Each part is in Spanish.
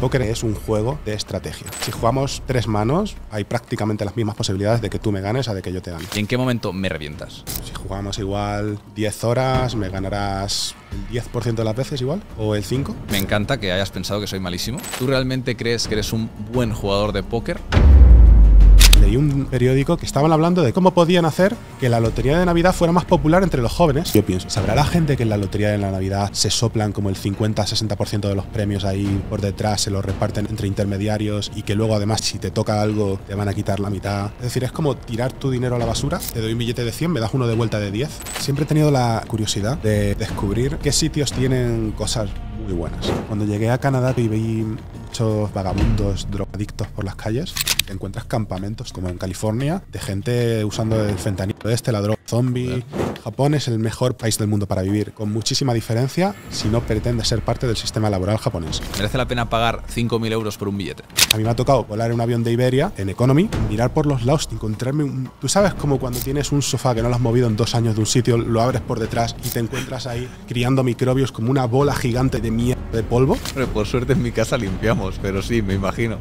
póker es un juego de estrategia. Si jugamos tres manos, hay prácticamente las mismas posibilidades de que tú me ganes a de que yo te gane. ¿Y en qué momento me revientas? Si jugamos igual 10 horas, me ganarás el 10% de las veces igual, o el 5. Me encanta que hayas pensado que soy malísimo. ¿Tú realmente crees que eres un buen jugador de póker? Y un periódico que estaban hablando de cómo podían hacer que la lotería de Navidad fuera más popular entre los jóvenes. Yo pienso, ¿sabrá la gente que en la lotería de la Navidad se soplan como el 50-60% de los premios ahí por detrás, se los reparten entre intermediarios y que luego además si te toca algo te van a quitar la mitad? Es decir, es como tirar tu dinero a la basura, te doy un billete de 100, me das uno de vuelta de 10. Siempre he tenido la curiosidad de descubrir qué sitios tienen cosas muy buenas. Cuando llegué a Canadá viví muchos vagabundos drogadictos por las calles, encuentras campamentos, como en California, de gente usando el fentanilo este, la droga zombie. Japón es el mejor país del mundo para vivir, con muchísima diferencia si no pretendes ser parte del sistema laboral japonés. Merece la pena pagar 5.000 euros por un billete. A mí me ha tocado volar en un avión de Iberia, en Economy, mirar por los lados, encontrarme un... Tú sabes como cuando tienes un sofá que no lo has movido en dos años de un sitio, lo abres por detrás y te encuentras ahí criando microbios como una bola gigante de de de polvo. Pero por suerte en mi casa limpiamos, pero sí, me imagino.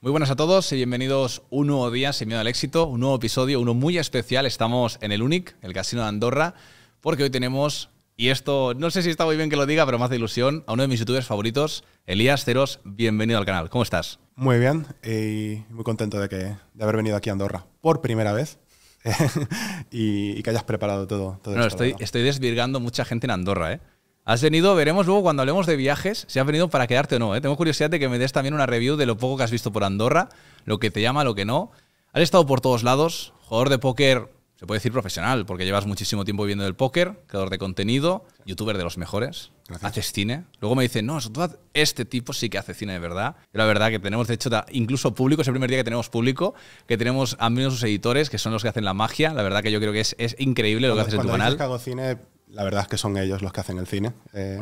Muy buenas a todos y bienvenidos un nuevo día sin miedo al éxito, un nuevo episodio, uno muy especial. Estamos en el UNIC, el Casino de Andorra, porque hoy tenemos y esto, no sé si está muy bien que lo diga, pero me hace ilusión, a uno de mis youtubers favoritos, Elías Ceros, bienvenido al canal. ¿Cómo estás? Muy bien y muy contento de, que, haber venido aquí a Andorra por primera vez. y, que hayas preparado todo. todo no, estoy, desvirgando mucha gente en Andorra, ¿eh? Has venido, veremos luego cuando hablemos de viajes si has venido para quedarte o no. ¿eh? Tengo curiosidad de que me des también una review de lo poco que has visto por Andorra, lo que te llama, lo que no. Has estado por todos lados, jugador de póker se puede decir profesional, porque llevas muchísimo tiempo viviendo del póker, creador de contenido, youtuber de los mejores, haces cine. Luego me dicen, no, este tipo sí que hace cine de verdad. la verdad que tenemos, de hecho, incluso público, es el primer día que tenemos público, que tenemos a menos sus editores, que son los que hacen la magia. La verdad que yo creo que es, increíble lo que haces en tu canal. hago cine, la verdad es que son ellos los que hacen el cine. Eh,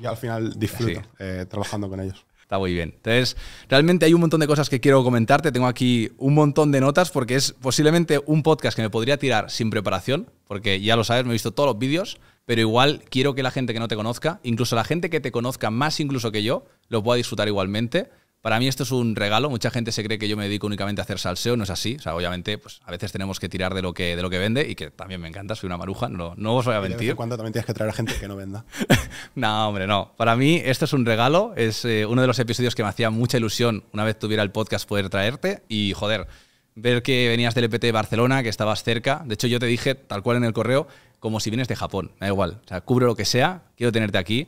y al final disfruto eh, trabajando con ellos está muy bien. Entonces, realmente hay un montón de cosas que quiero comentarte. Tengo aquí un montón de notas porque es posiblemente un podcast que me podría tirar sin preparación, porque ya lo sabes, me he visto todos los vídeos, pero igual quiero que la gente que no te conozca, incluso la gente que te conozca más incluso que yo, lo pueda disfrutar igualmente. Para mí esto es un regalo. Mucha gente se cree que yo me dedico únicamente a hacer salseo. No es así. O sea, obviamente, pues a veces tenemos que tirar de lo que, de lo que vende y que también me encanta. Soy una maruja, no, no os voy a mentir. ¿Cuánto también tienes que traer a gente que no venda? no, hombre, no. Para mí esto es un regalo. Es eh, uno de los episodios que me hacía mucha ilusión una vez tuviera el podcast poder traerte. Y joder, ver que venías del EPT Barcelona, que estabas cerca. De hecho, yo te dije, tal cual en el correo, como si vienes de Japón. da igual. O sea, cubro lo que sea. Quiero tenerte aquí.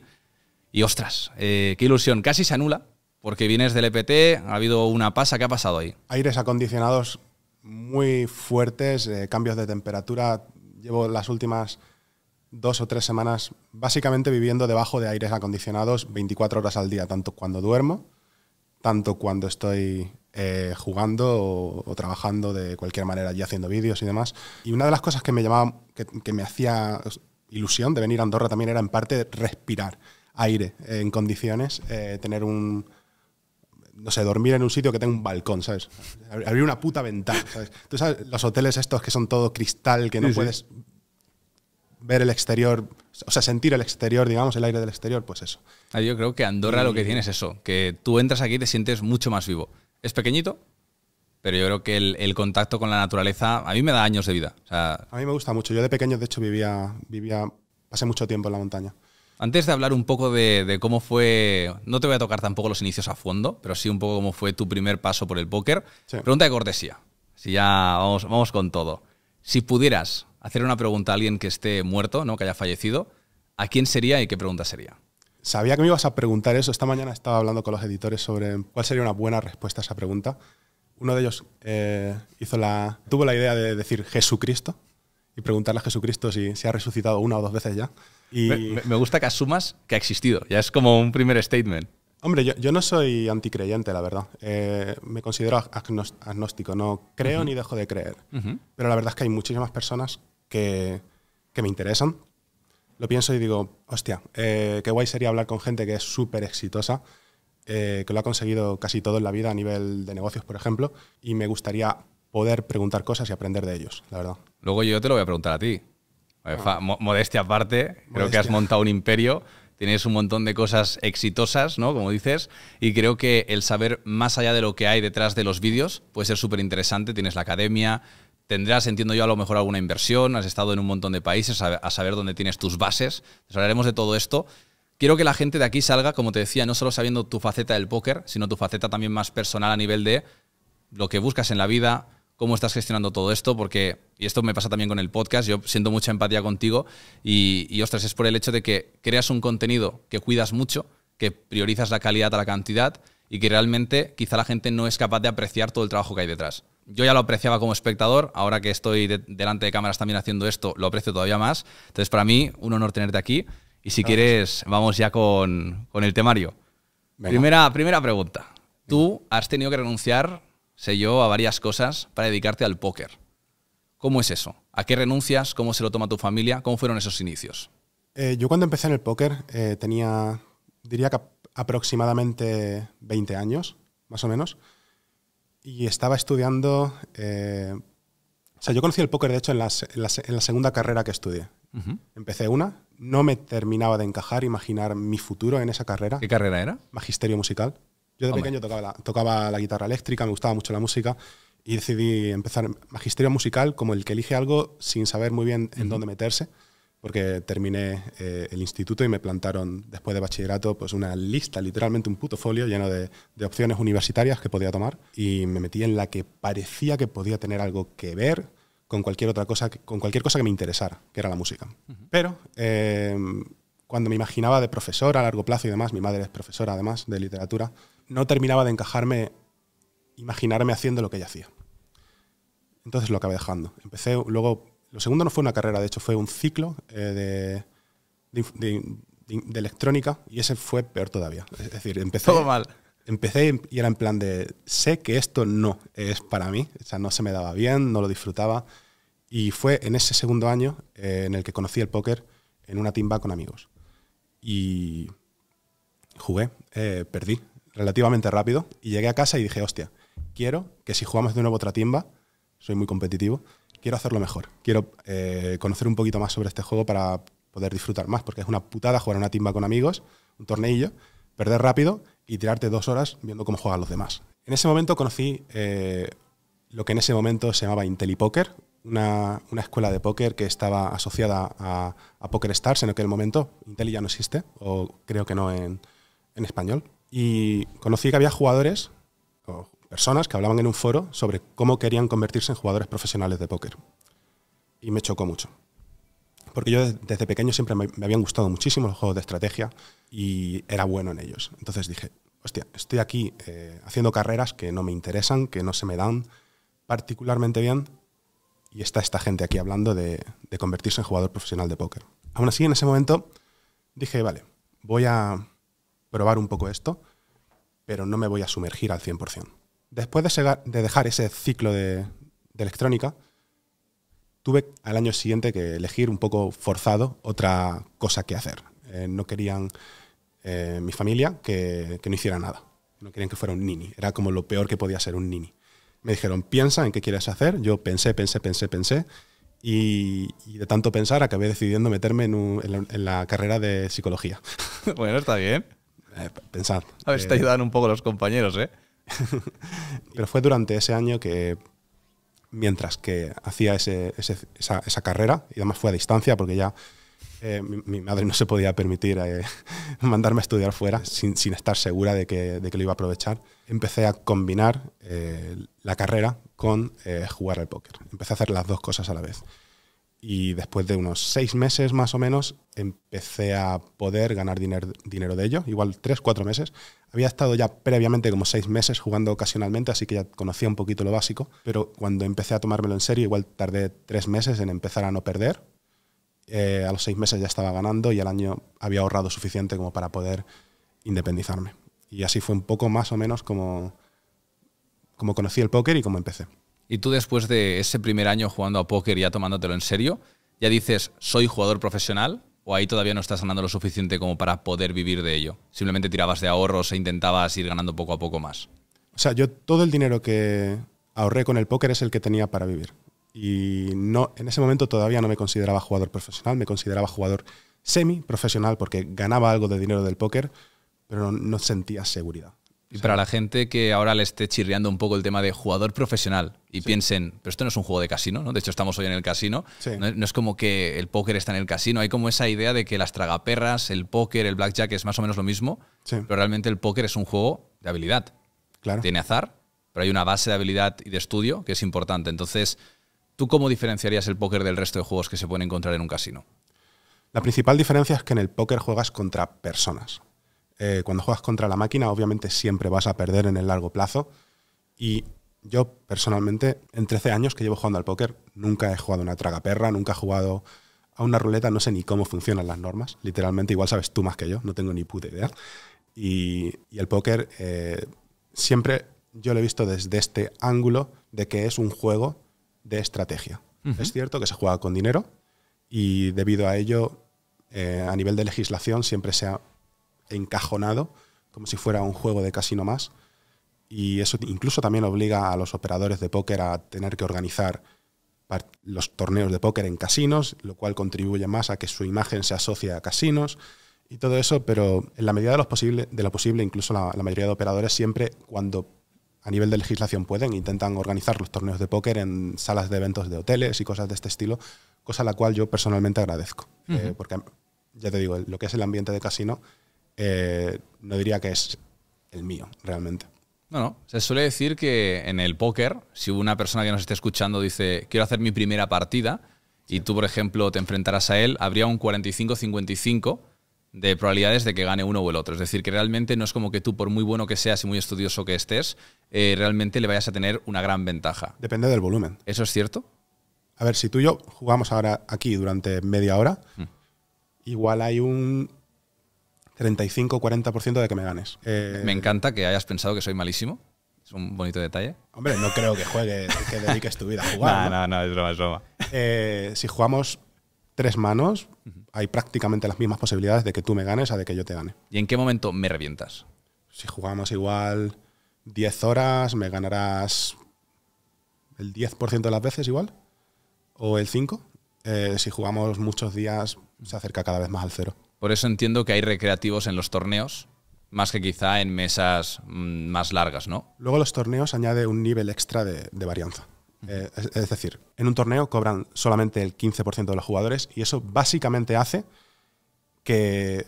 Y ostras, eh, qué ilusión. Casi se anula porque vienes del EPT, ha habido una pasa, ¿qué ha pasado ahí? Aires acondicionados muy fuertes, eh, cambios de temperatura. Llevo las últimas dos o tres semanas básicamente viviendo debajo de aires acondicionados 24 horas al día, tanto cuando duermo, tanto cuando estoy eh, jugando o, trabajando de cualquier manera, ya haciendo vídeos y demás. Y una de las cosas que me llamaba, que, me hacía ilusión de venir a Andorra también era en parte respirar aire en condiciones, eh, tener un no sé, dormir en un sitio que tenga un balcón, ¿sabes? Abrir una puta ventana, ¿sabes? Tú sabes, los hoteles estos que son todo cristal, que no puedes ver el exterior, o sea, sentir el exterior, digamos, el aire del exterior, pues eso. Ah, yo creo que Andorra lo que tiene es eso, que tú entras aquí y te sientes mucho más vivo. Es pequeñito, pero yo creo que el, contacto con la naturaleza a mí me da años de vida. a mí me gusta mucho. Yo de pequeño, de hecho, vivía, vivía, pasé mucho tiempo en la montaña. Antes de hablar un poco de, cómo fue, no te voy a tocar tampoco los inicios a fondo, pero sí un poco cómo fue tu primer paso por el póker. Pregunta de cortesía. Si ya vamos, vamos con todo. Si pudieras hacer una pregunta a alguien que esté muerto, ¿no? que haya fallecido, ¿a quién sería y qué pregunta sería? Sabía que me ibas a preguntar eso. Esta mañana estaba hablando con los editores sobre cuál sería una buena respuesta a esa pregunta. Uno de ellos eh, tuvo la idea de decir Jesucristo y preguntarle a Jesucristo si se ha resucitado una o dos veces ya. Y me, gusta que asumas que ha existido, ya es como un primer statement. Hombre, yo, yo no soy anticreyente, la verdad. Eh, me considero agnóstico, no creo ni dejo de creer. Pero la verdad es que hay muchísimas personas que, que me interesan. Lo pienso y digo, hostia, eh, qué guay sería hablar con gente que es súper exitosa, eh, que lo ha conseguido casi todo en la vida a nivel de negocios, por ejemplo, y me gustaría poder preguntar cosas y aprender de ellos, la verdad. Luego yo te lo voy a preguntar a ti. Ah. Modestia aparte, creo que has montado un imperio, tienes un montón de cosas exitosas, ¿no? Como dices, y creo que el saber más allá de lo que hay detrás de los vídeos puede ser súper interesante. Tienes la academia, tendrás, entiendo yo, a lo mejor alguna inversión, has estado en un montón de países, a, saber dónde tienes tus bases. hablaremos de todo esto. Quiero que la gente de aquí salga, como te decía, no solo sabiendo tu faceta del póker, sino tu faceta también más personal a nivel de lo que buscas en la vida, cómo estás gestionando todo esto, porque, y esto me pasa también con el podcast, yo siento mucha empatía contigo y, ostras, es por el hecho de que creas un contenido que cuidas mucho, que priorizas la calidad a la cantidad y que realmente quizá la gente no es capaz de apreciar todo el trabajo que hay detrás. Yo ya lo apreciaba como espectador, ahora que estoy delante de cámaras también haciendo esto, lo aprecio todavía más. Entonces, para mí, un honor tenerte aquí. Y si quieres, vamos ya con, el temario. Primera, primera pregunta. Tú has tenido que renunciar yo a varias cosas para dedicarte al póker. ¿Cómo es eso? ¿A qué renuncias? ¿Cómo se lo toma tu familia? ¿Cómo fueron esos inicios? Eh, yo cuando empecé en el póker eh, tenía, diría que aproximadamente 20 años, más o menos, y estaba estudiando... Eh, o sea, yo conocí el póker, de hecho, en, la, segunda carrera que estudié. Empecé una, no me terminaba de encajar, imaginar mi futuro en esa carrera. ¿Qué carrera era? Magisterio musical. Yo de pequeño tocaba la, tocaba la guitarra eléctrica, me gustaba mucho la música y decidí empezar magisterio musical como el que elige algo sin saber muy bien en dónde meterse, porque terminé eh, el instituto y me plantaron después de bachillerato pues una lista, literalmente un puto folio lleno de, opciones universitarias que podía tomar y me metí en la que parecía que podía tener algo que ver con cualquier otra cosa, con cualquier cosa que me interesara, que era la música. Pero eh, cuando me imaginaba de profesor a largo plazo y demás, mi madre es profesora además de literatura, no terminaba de encajarme, imaginarme haciendo lo que ella hacía. Entonces lo acabé dejando. Empecé, luego, lo segundo no fue una carrera, de hecho fue un ciclo eh, de, electrónica y ese fue peor todavía. Es decir, empecé... mal. Empecé y era en plan de, sé que esto no es para mí, o sea, no se me daba bien, no lo disfrutaba. Y fue en ese segundo año eh, en el que conocí el póker en una timba con amigos y jugué, eh, perdí relativamente rápido y llegué a casa y dije, hostia, quiero que si jugamos de nuevo otra timba, soy muy competitivo, quiero hacerlo mejor, quiero eh, conocer un poquito más sobre este juego para poder disfrutar más, porque es una putada jugar una timba con amigos, un torneillo, perder rápido y tirarte dos horas viendo cómo juegan los demás. En ese momento conocí eh, lo que en ese momento se llamaba IntelliPoker, una, escuela de póker que estaba asociada a, a Poker Stars en aquel momento. Intel ya no existe, o creo que no en, español. Y conocí que había jugadores, o personas que hablaban en un foro sobre cómo querían convertirse en jugadores profesionales de póker. Y me chocó mucho. Porque yo desde pequeño siempre me, habían gustado muchísimo los juegos de estrategia y era bueno en ellos. Entonces dije, hostia, estoy aquí eh, haciendo carreras que no me interesan, que no se me dan particularmente bien y está esta gente aquí hablando de, convertirse en jugador profesional de póker. Aún así, en ese momento dije, vale, voy a probar un poco esto, pero no me voy a sumergir al 100%. Después de, dejar ese ciclo de, electrónica, tuve al año siguiente que elegir un poco forzado otra cosa que hacer. Eh, no querían eh, mi familia que, que no hiciera nada. No querían que fuera un nini. Era como lo peor que podía ser un nini me dijeron, piensa en qué quieres hacer. Yo pensé, pensé, pensé, pensé. Y, de tanto pensar acabé decidiendo meterme en, la, carrera de psicología. bueno, está bien. Eh, pensad. A ver si te eh, ayudan un poco los compañeros, ¿eh? Pero fue durante ese año que, mientras que hacía esa, carrera, y además fue a distancia porque ya eh, mi, madre no se podía permitir mandarme a estudiar fuera sin, estar segura de que, de que lo iba a aprovechar, empecé a combinar eh, la carrera con eh, jugar al póker. Empecé a hacer las dos cosas a la vez. Y después de unos seis meses más o menos, empecé a poder ganar dinero dinero de ello, igual tres, cuatro meses. Había estado ya previamente como seis meses jugando ocasionalmente, así que ya conocía un poquito lo básico, pero cuando empecé a tomármelo en serio, igual tardé tres meses en empezar a no perder. Eh, a los seis meses ya estaba ganando y al año había ahorrado suficiente como para poder independizarme. Y así fue un poco más o menos como, como conocí el póker y como empecé. Y tú después de ese primer año jugando a póker y ya tomándotelo en serio, ya dices, soy jugador profesional, o ahí todavía no estás ganando lo suficiente como para poder vivir de ello? Simplemente tirabas de ahorros e intentabas ir ganando poco a poco más. O sea, yo todo el dinero que ahorré con el póker es el que tenía para vivir. Y no, en ese momento todavía no me consideraba jugador profesional, me consideraba jugador semi-profesional porque ganaba algo de dinero del póker, pero no, sentía seguridad. Y para la gente que ahora le esté chirriando un poco el tema de jugador profesional y piensen, pero esto no es un juego de casino, ¿no? De hecho, estamos hoy en el casino. No, es como que el póker está en el casino. Hay como esa idea de que las tragaperras, el póker, el blackjack es más o menos lo mismo, pero realmente el póker es un juego de habilidad. Tiene azar, pero hay una base de habilidad y de estudio que es importante. Entonces, ¿tú cómo diferenciarías el póker del resto de juegos que se pueden encontrar en un casino? La principal diferencia es que en el póker juegas contra personas eh, cuando juegas contra la máquina, obviamente siempre vas a perder en el largo plazo. Y yo personalmente, en 13 años que llevo jugando al póker, nunca he jugado una traga perra, nunca he jugado a una ruleta, no sé ni cómo funcionan las normas. Literalmente, igual sabes tú más que yo, no tengo ni puta idea. Y, el póker eh, siempre yo lo he visto desde este ángulo de que es un juego de estrategia. Es cierto que se juega con dinero y debido a ello, eh, a nivel de legislación, siempre se ha encajonado, como si fuera un juego de casino más. Y eso incluso también obliga a los operadores de póker a tener que organizar los torneos de póker en casinos, lo cual contribuye más a que su imagen se asocie a casinos y todo eso, pero en la medida de, los posible, de lo posible, incluso la, mayoría de operadores siempre, cuando a nivel de legislación pueden, intentan organizar los torneos de póker en salas de eventos de hoteles y cosas de este estilo, cosa a la cual yo personalmente agradezco, eh, porque ya te digo, lo que es el ambiente de casino eh, no diría que es el mío realmente. No, no. Se suele decir que en el póker, si una persona que nos esté escuchando dice, quiero hacer mi primera partida, y tú, por ejemplo, te enfrentarás a él, habría un 45-55 de probabilidades de que gane uno o el otro. Es decir, que realmente no es como que tú, por muy bueno que seas y muy estudioso que estés, eh, realmente le vayas a tener una gran ventaja. Depende del volumen. ¿Eso es cierto? A ver, si tú y yo jugamos ahora aquí durante media hora, mm. igual hay un 35-40% de que me ganes. Eh, me encanta que hayas pensado que soy malísimo. Es un bonito detalle. Hombre, no creo que juegue, que dediques tu vida a jugar. no, no, no, es broma, es broma. Eh, si jugamos tres manos, hay prácticamente las mismas posibilidades de que tú me ganes a de que yo te gane. ¿Y en qué momento me revientas? Si jugamos igual 10 horas, me ganarás el 10% de las veces igual, o el 5%. Eh, si jugamos muchos días, se acerca cada vez más al cero. Por eso entiendo que hay recreativos en los torneos, más que quizá en mesas mm, más largas, ¿no? Luego los torneos añade un nivel extra de, varianza. Eh, es, decir, en un torneo cobran solamente el 15% de los jugadores y eso básicamente hace que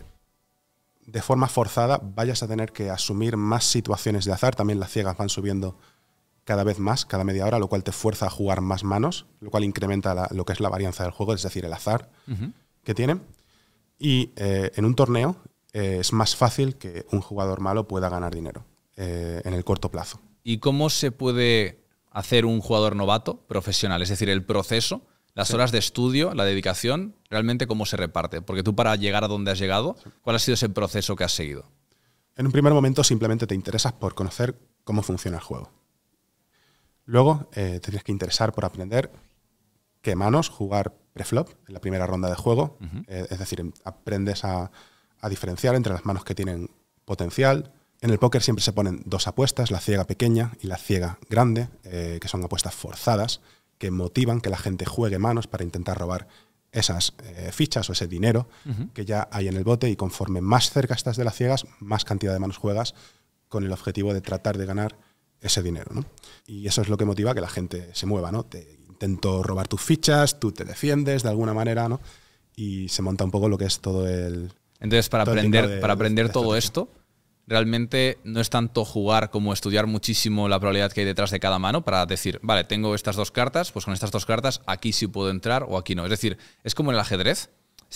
de forma forzada vayas a tener que asumir más situaciones de azar. También las ciegas van subiendo cada vez más, cada media hora, lo cual te fuerza a jugar más manos, lo cual incrementa lo que es la varianza del juego, es decir, el azar que tienen. Y eh, en un torneo eh, es más fácil que un jugador malo pueda ganar dinero eh, en el corto plazo. ¿Y cómo se puede hacer un jugador novato profesional? Es decir, el proceso, las horas de estudio, la dedicación, realmente cómo se reparte. Porque tú para llegar a donde has llegado, ¿cuál ha sido ese proceso que has seguido? En un primer momento simplemente te interesas por conocer cómo funciona el juego. Luego te tienes que interesar por aprender qué manos, jugar preflop, en la primera ronda de juego. Eh, es decir, em, aprendes a, diferenciar entre las manos que tienen potencial. En el póker siempre se ponen dos apuestas, la ciega pequeña y la ciega grande, eh, que son apuestas forzadas, que motivan que la gente juegue manos para intentar robar esas eh, fichas o ese dinero que ya hay en el bote y conforme más cerca estás de las ciegas, más cantidad de manos juegas con el objetivo de tratar de ganar ese dinero. ¿no? Y eso es lo que motiva que la gente se mueva, ¿no? Te, intento robar tus fichas, tú te defiendes de alguna manera, ¿no? Y se monta un poco lo que es todo el... Entonces, para aprender, para aprender todo esto, realmente no es tanto jugar como estudiar muchísimo la probabilidad que hay detrás de cada mano para decir, vale, tengo estas dos cartas, pues con estas dos cartas aquí sí puedo entrar o aquí no. Es decir, es como en el ajedrez,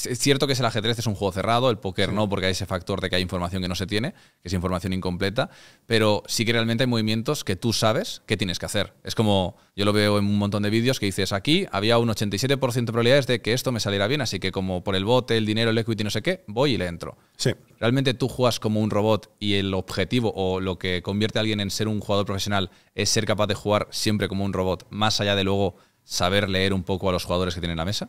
es cierto que es el ajedrez, es un juego cerrado, el póker no, porque hay ese factor de que hay información que no se tiene, que es información incompleta, pero sí que realmente hay movimientos que tú sabes que tienes que hacer. Es como, yo lo veo en un montón de vídeos que dices, aquí había un 87% de probabilidades de que esto me saliera bien, así que como por el bote, el dinero, el equity, no sé qué, voy y le entro. Sí. Realmente tú juegas como un robot y el objetivo o lo que convierte a alguien en ser un jugador profesional es ser capaz de jugar siempre como un robot, más allá de luego saber leer un poco a los jugadores que tienen la mesa.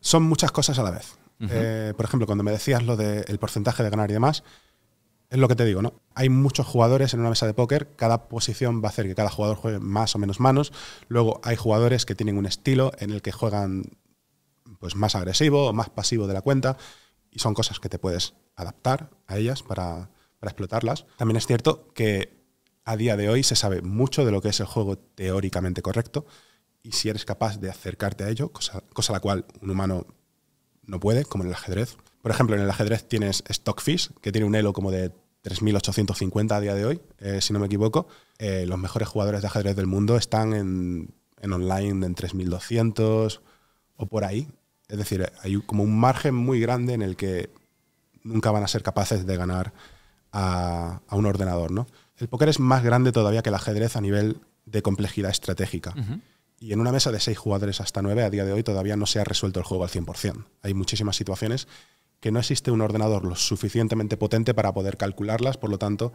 Son muchas cosas a la vez. Eh, por ejemplo, cuando me decías lo del porcentaje de ganar y demás, es lo que te digo, ¿no? Hay muchos jugadores en una mesa de póker, cada posición va a hacer que cada jugador juegue más o menos manos. Luego hay jugadores que tienen un estilo en el que juegan pues más agresivo o más pasivo de la cuenta y son cosas que te puedes adaptar a ellas para, explotarlas. También es cierto que a día de hoy se sabe mucho de lo que es el juego teóricamente correcto y si eres capaz de acercarte a ello, cosa, cosa a la cual un humano no puede, como en el ajedrez. Por ejemplo, en el ajedrez tienes Stockfish, que tiene un elo como de 3.850 a día de hoy, eh, si no me equivoco. Eh, los mejores jugadores de ajedrez del mundo están en, en online en 3.200 o por ahí. Es decir, hay como un margen muy grande en el que nunca van a ser capaces de ganar a, un ordenador. ¿no? El póker es más grande todavía que el ajedrez a nivel de complejidad estratégica. Y en una mesa de seis jugadores hasta nueve, a día de hoy todavía no se ha resuelto el juego al 100%. Hay muchísimas situaciones que no existe un ordenador lo suficientemente potente para poder calcularlas, por lo tanto,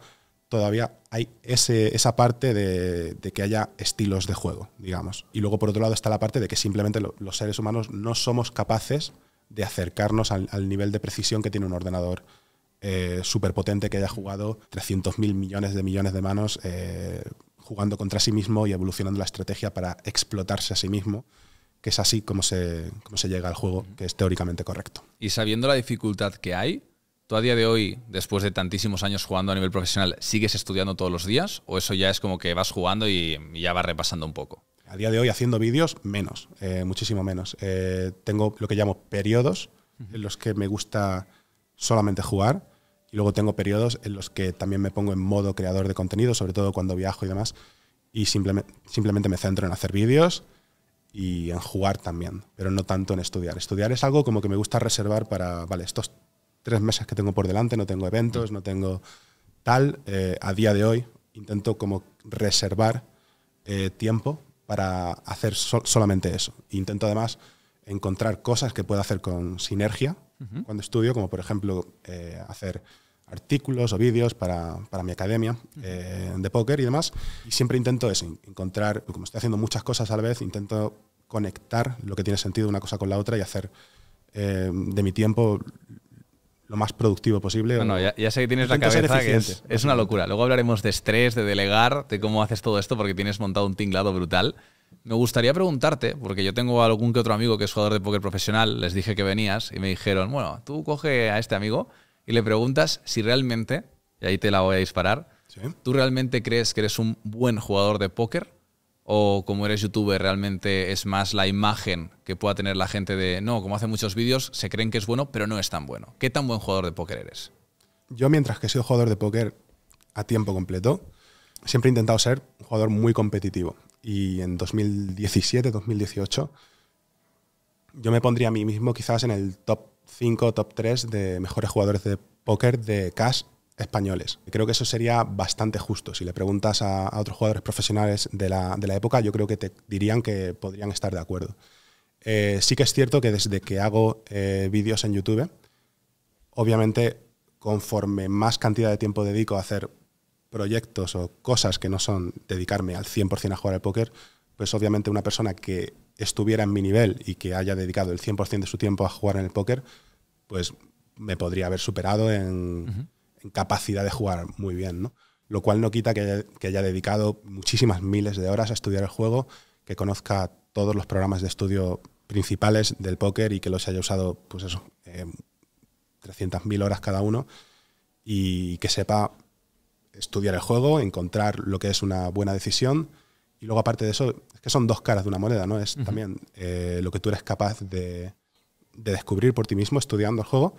todavía hay ese, esa parte de, que haya estilos de juego, digamos. Y luego, por otro lado, está la parte de que simplemente los seres humanos no somos capaces de acercarnos al, nivel de precisión que tiene un ordenador eh, súper potente que haya jugado 300.000 millones de millones de manos eh, jugando contra sí mismo y evolucionando la estrategia para explotarse a sí mismo, que es así como se, como se llega al juego, que es teóricamente correcto. Y sabiendo la dificultad que hay, ¿tú a día de hoy, después de tantísimos años jugando a nivel profesional, sigues estudiando todos los días? ¿O eso ya es como que vas jugando y ya vas repasando un poco? A día de hoy haciendo vídeos, menos, eh, muchísimo menos. Eh, tengo lo que llamo periodos en los que me gusta solamente jugar y luego tengo periodos en los que también me pongo en modo creador de contenido, sobre todo cuando viajo y demás, y simplemente, me centro en hacer vídeos y en jugar también, pero no tanto en estudiar. Estudiar es algo como que me gusta reservar para, vale, estos tres meses que tengo por delante, no tengo eventos, no tengo tal, eh, a día de hoy intento como reservar eh, tiempo para hacer solamente eso. Intento además encontrar cosas que pueda hacer con sinergia, cuando estudio, como por ejemplo eh, hacer artículos o vídeos para, para mi academia eh, de póker y demás. Y siempre intento eso, encontrar, como estoy haciendo muchas cosas a la vez, intento conectar lo que tiene sentido una cosa con la otra y hacer eh, de mi tiempo lo más productivo posible. Bueno, ya, sé que tienes la cabeza que es, es, una locura. Luego hablaremos de estrés, de delegar, de cómo haces todo esto, porque tienes montado un tinglado brutal. Me gustaría preguntarte, porque yo tengo algún que otro amigo que es jugador de póker profesional, les dije que venías y me dijeron, bueno, tú coge a este amigo y le preguntas si realmente, y ahí te la voy a disparar, ¿tú realmente crees que eres un buen jugador de póker? ¿O como eres youtuber realmente es más la imagen que pueda tener la gente de, no, como hace muchos vídeos, se creen que es bueno, pero no es tan bueno? ¿Qué tan buen jugador de póker eres? Yo mientras que he sido jugador de póker a tiempo completo, siempre he intentado ser un jugador muy competitivo y en 2017, 2018, yo me pondría a mí mismo quizás en el top 5, top 3 de mejores jugadores de póker de cash españoles. Creo que eso sería bastante justo. Si le preguntas a, otros jugadores profesionales de la, época, yo creo que te dirían que podrían estar de acuerdo. Eh, sí que es cierto que desde que hago eh, vídeos en YouTube, obviamente conforme más cantidad de tiempo dedico a hacer proyectos o cosas que no son dedicarme al 100% a jugar al póker, pues obviamente una persona que estuviera en mi nivel y que haya dedicado el 100% de su tiempo a jugar en el póker, pues me podría haber superado en, capacidad de jugar muy bien, ¿no? Lo cual no quita que haya, dedicado muchísimas miles de horas a estudiar el juego, que conozca todos los programas de estudio principales del póker y que los haya usado, pues eso, 300.000 eh, horas cada uno y que sepa estudiar el juego, encontrar lo que es una buena decisión. Y luego, aparte de eso, es que son dos caras de una moneda, ¿no? Es también eh, lo que tú eres capaz de, descubrir por ti mismo estudiando el juego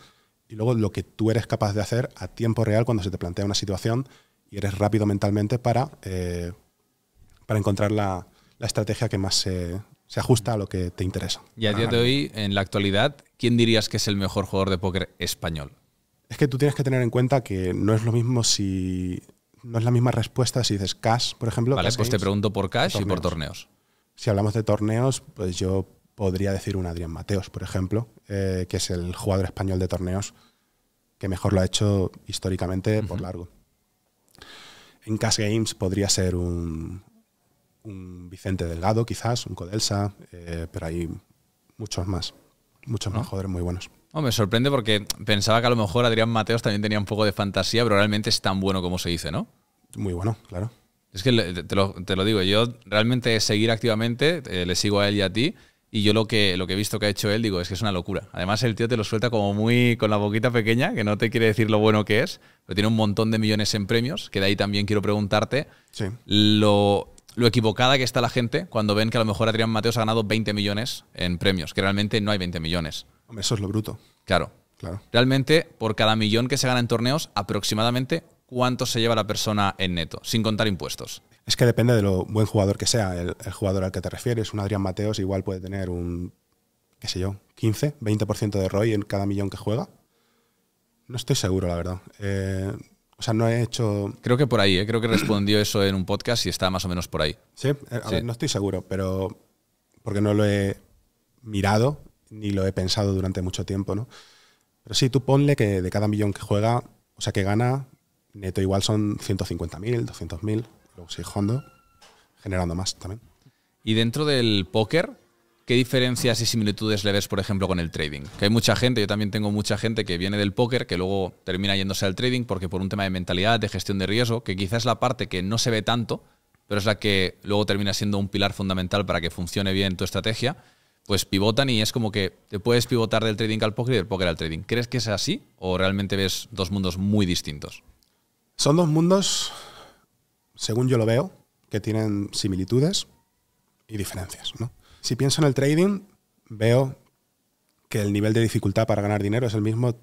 y luego lo que tú eres capaz de hacer a tiempo real cuando se te plantea una situación y eres rápido mentalmente para, eh, para encontrar la, estrategia que más se, ajusta a lo que te interesa. Y a día de hoy, en la actualidad, ¿quién dirías que es el mejor jugador de póker español? Es que tú tienes que tener en cuenta que no es lo mismo si. No es la misma respuesta si dices cash, por ejemplo. Vale, pues te pregunto por cash y por torneos. Si hablamos de torneos, pues yo podría decir un Adrián Mateos, por ejemplo, eh, que es el jugador español de torneos que mejor lo ha hecho históricamente por largo. En Cash Games podría ser un, Vicente Delgado, quizás, un Codelsa, eh, pero hay muchos más, muchos más jugadores muy buenos me sorprende porque pensaba que a lo mejor Adrián Mateos también tenía un poco de fantasía, pero realmente es tan bueno como se dice, ¿no? Muy bueno, claro. Es que te lo, digo, yo realmente seguir activamente, eh, le sigo a él y a ti, y yo lo que, lo que he visto que ha hecho él, digo, es que es una locura. Además, el tío te lo suelta como muy con la boquita pequeña, que no te quiere decir lo bueno que es, pero tiene un montón de millones en premios, que de ahí también quiero preguntarte lo, lo equivocada que está la gente cuando ven que a lo mejor Adrián Mateos ha ganado 20 millones en premios, que realmente no hay 20 millones eso es lo bruto. Claro. claro. Realmente, por cada millón que se gana en torneos, aproximadamente, ¿cuánto se lleva la persona en neto, sin contar impuestos? Es que depende de lo buen jugador que sea, el, jugador al que te refieres. Un Adrián Mateos igual puede tener un, qué sé yo, 15, 20% de ROI en cada millón que juega. No estoy seguro, la verdad. Eh, o sea, no he hecho. Creo que por ahí, eh. creo que respondió eso en un podcast y está más o menos por ahí. Sí, eh, a Ver, no estoy seguro, pero. Porque no lo he mirado ni lo he pensado durante mucho tiempo, ¿no? Pero sí, tú ponle que de cada millón que juega, o sea, que gana, neto igual son 150.000, 200.000, luego sigue jugando, generando más también. Y dentro del póker, ¿qué diferencias y similitudes le ves, por ejemplo, con el trading? Que hay mucha gente, yo también tengo mucha gente que viene del póker, que luego termina yéndose al trading porque por un tema de mentalidad, de gestión de riesgo, que quizás es la parte que no se ve tanto, pero es la que luego termina siendo un pilar fundamental para que funcione bien tu estrategia pues pivotan y es como que te puedes pivotar del trading al poker y del poker al trading. ¿Crees que es así o realmente ves dos mundos muy distintos? Son dos mundos, según yo lo veo, que tienen similitudes y diferencias. Si pienso en el trading, veo que el nivel de dificultad para ganar dinero es el mismo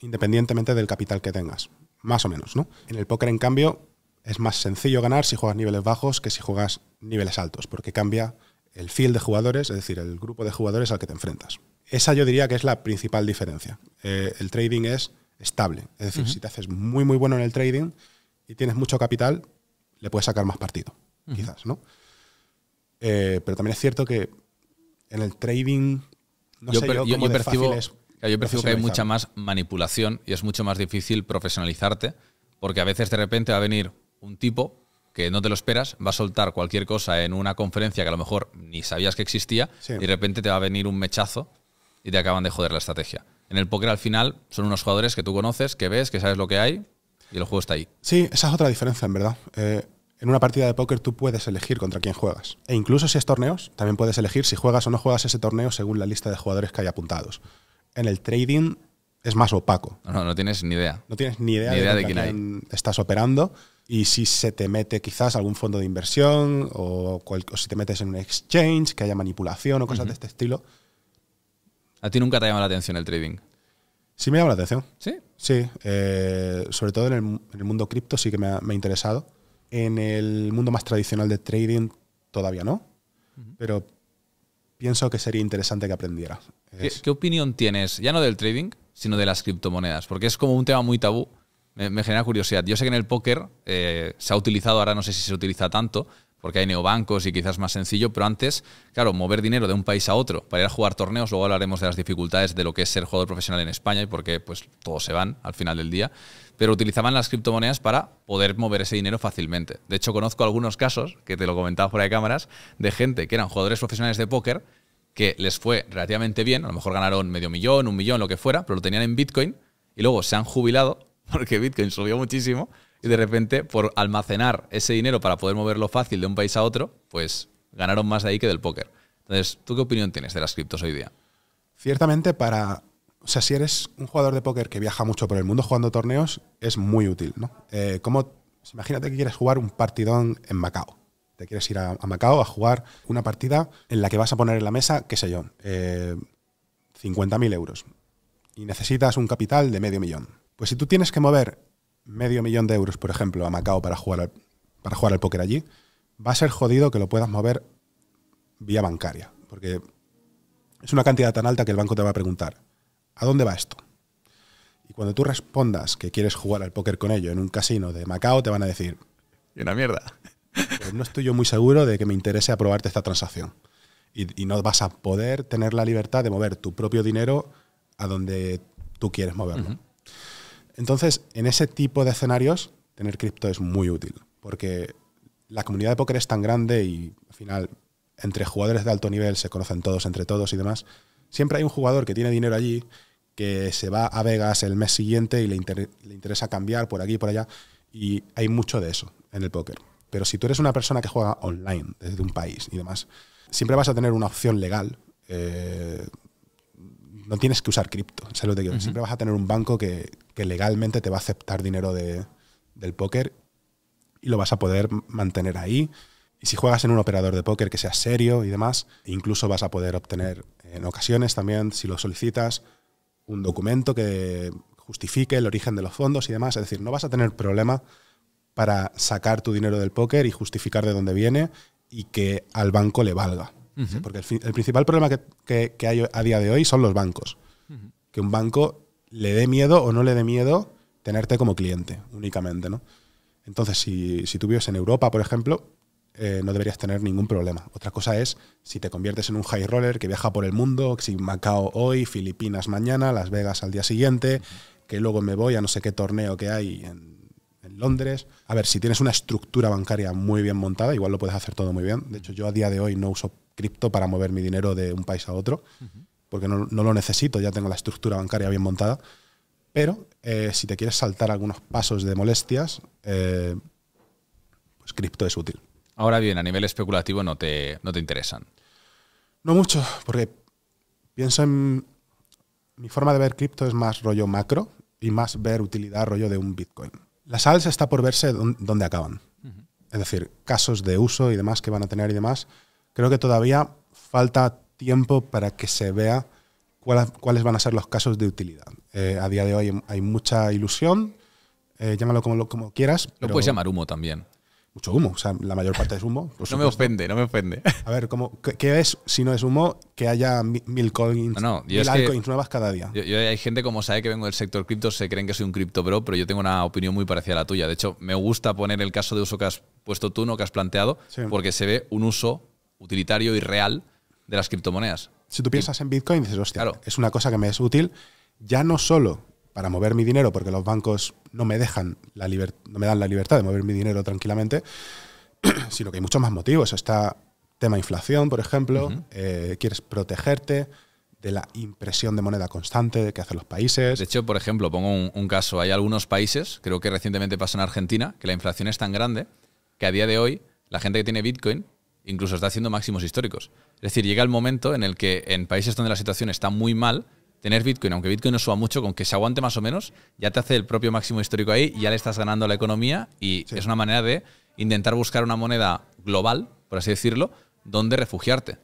independientemente del capital que tengas, más o menos. ¿no? En el poker, en cambio, es más sencillo ganar si juegas niveles bajos que si juegas niveles altos, porque cambia el field de jugadores, es decir, el grupo de jugadores al que te enfrentas. Esa yo diría que es la principal diferencia. Eh, el trading es estable, es decir, si te haces muy, muy bueno en el trading y tienes mucho capital, le puedes sacar más partido, quizás, ¿no? Eh, pero también es cierto que en el trading, no sé yo percibo que hay mucha más manipulación y es mucho más difícil profesionalizarte, porque a veces de repente va a venir un tipo que no te lo esperas, va a soltar cualquier cosa en una conferencia que a lo mejor ni sabías que existía y de repente te va a venir un mechazo y te acaban de joder la estrategia. En el póker al final son unos jugadores que tú conoces, que ves, que sabes lo que hay y el juego está ahí. Sí, esa es otra diferencia en verdad. Eh, en una partida de póker tú puedes elegir contra quién juegas. E incluso si es torneos, también puedes elegir si juegas o no juegas ese torneo según la lista de jugadores que hay apuntados. En el trading es más opaco. No, tienes ni idea. No tienes ni idea, de, quién estás operando. Y si se te mete quizás algún fondo de inversión o, si te metes en un exchange, que haya manipulación o cosas de este estilo. ¿A ti nunca te ha llamado la atención el trading? Sí, me llama la atención. ¿Sí? Sí. Eh, sobre todo en el, mundo cripto sí que me ha, interesado. En el mundo más tradicional de trading todavía no. Pero pienso que sería interesante que aprendiera. ¿Qué opinión tienes, ya no del trading, sino de las criptomonedas? Porque es como un tema muy tabú me, genera curiosidad. Yo sé que en el póker eh, se ha utilizado, ahora no sé si se utiliza tanto, porque hay neobancos y quizás más sencillo, pero antes, claro, mover dinero de un país a otro para ir a jugar torneos, luego hablaremos de las dificultades de lo que es ser jugador profesional en España y por qué pues, todos se van al final del día, pero utilizaban las criptomonedas para poder mover ese dinero fácilmente. De hecho, conozco algunos casos, que te lo comentaba fuera de cámaras, de gente que eran jugadores profesionales de póker que les fue relativamente bien, a lo mejor ganaron medio millón, un millón, lo que fuera, pero lo tenían en Bitcoin y luego se han jubilado porque Bitcoin subió muchísimo y de repente por almacenar ese dinero para poder moverlo fácil de un país a otro, pues ganaron más de ahí que del póker. Entonces, ¿tú qué opinión tienes de las criptos hoy día? Ciertamente para... O sea, si eres un jugador de póker que viaja mucho por el mundo jugando torneos, es muy útil, ¿no? Eh, como, imagínate que quieres jugar un partidón en Macao. Te quieres ir a, Macao a jugar una partida en la que vas a poner en la mesa, qué sé yo, eh, 50.000 euros. Y necesitas un capital de medio millón. Pues si tú tienes que mover medio millón de euros, por ejemplo, a Macao para jugar al, para jugar al póker allí, va a ser jodido que lo puedas mover vía bancaria, porque es una cantidad tan alta que el banco te va a preguntar, ¿a dónde va esto? Y cuando tú respondas que quieres jugar al póker con ello en un casino de Macao, te van a decir... Y una mierda. no estoy yo muy seguro de que me interese aprobarte esta transacción. Y, no vas a poder tener la libertad de mover tu propio dinero a donde tú quieres moverlo. Entonces, en ese tipo de escenarios, tener cripto es muy útil, porque la comunidad de póker es tan grande y al final, entre jugadores de alto nivel se conocen todos entre todos y demás, siempre hay un jugador que tiene dinero allí, que se va a Vegas el mes siguiente y le, interesa cambiar por aquí y por allá, y hay mucho de eso en el póker. Pero si tú eres una persona que juega online desde un país y demás, siempre vas a tener una opción legal eh, no tienes que usar cripto. salud. lo que Siempre vas a tener un banco que, legalmente te va a aceptar dinero del póker y lo vas a poder mantener ahí. Y si juegas en un operador de póker que sea serio y demás, incluso vas a poder obtener en ocasiones también, si lo solicitas, un documento que justifique el origen de los fondos y demás. Es decir, no vas a tener problema para sacar tu dinero del póker y justificar de dónde viene y que al banco le valga. Porque el, principal problema que, hay a día de hoy son los bancos. Que un banco le dé miedo o no le dé miedo tenerte como cliente únicamente, ¿no? Entonces, si, si tú vives en Europa, por ejemplo, eh, no deberías tener ningún problema. Otra cosa es si te conviertes en un high roller que viaja por el mundo, que si Macao hoy, Filipinas mañana, Las Vegas al día siguiente, que luego me voy a no sé qué torneo que hay en Londres. A ver, si tienes una estructura bancaria muy bien montada, igual lo puedes hacer todo muy bien. De hecho, yo a día de hoy no uso cripto para mover mi dinero de un país a otro, porque no, lo necesito, ya tengo la estructura bancaria bien montada. Pero eh, si te quieres saltar algunos pasos de molestias, eh, pues cripto es útil. Ahora bien, a nivel especulativo no te, no te interesan. No mucho, porque pienso en... Mi forma de ver cripto es más rollo macro y más ver utilidad rollo de un Bitcoin. La salsa está por verse dónde acaban. Es decir, casos de uso y demás que van a tener y demás creo que todavía falta tiempo para que se vea cuáles van a ser los casos de utilidad. Eh, a día de hoy hay mucha ilusión, eh, llámalo como, como quieras. Lo puedes llamar humo también. Mucho humo, o sea, la mayor parte es humo. no me ofende, no me ofende. A ver, ¿cómo, qué, es, si no es humo, que haya mil coins, altcoins nuevas cada día? hay gente como sabe que vengo del sector cripto, se creen que soy un cripto bro, pero yo tengo una opinión muy parecida a la tuya. De hecho, me gusta poner el caso de uso que has puesto tú, no que has planteado, porque se ve un uso utilitario y real de las criptomonedas. Si tú piensas en Bitcoin, dices, hostia, es una cosa que me es útil ya no solo para mover mi dinero, porque los bancos no me dejan la no me dan la libertad de mover mi dinero tranquilamente, sino que hay muchos más motivos. Está tema inflación, por ejemplo, eh, quieres protegerte de la impresión de moneda constante que hacen los países. De hecho, por ejemplo, pongo un, un caso, hay algunos países, creo que recientemente pasó en Argentina, que la inflación es tan grande que a día de hoy la gente que tiene Bitcoin incluso está haciendo máximos históricos. Es decir, llega el momento en el que en países donde la situación está muy mal, tener Bitcoin, aunque Bitcoin no suba mucho, con que se aguante más o menos, ya te hace el propio máximo histórico ahí, ya le estás ganando a la economía y es una manera de intentar buscar una moneda global, por así decirlo, donde refugiarte.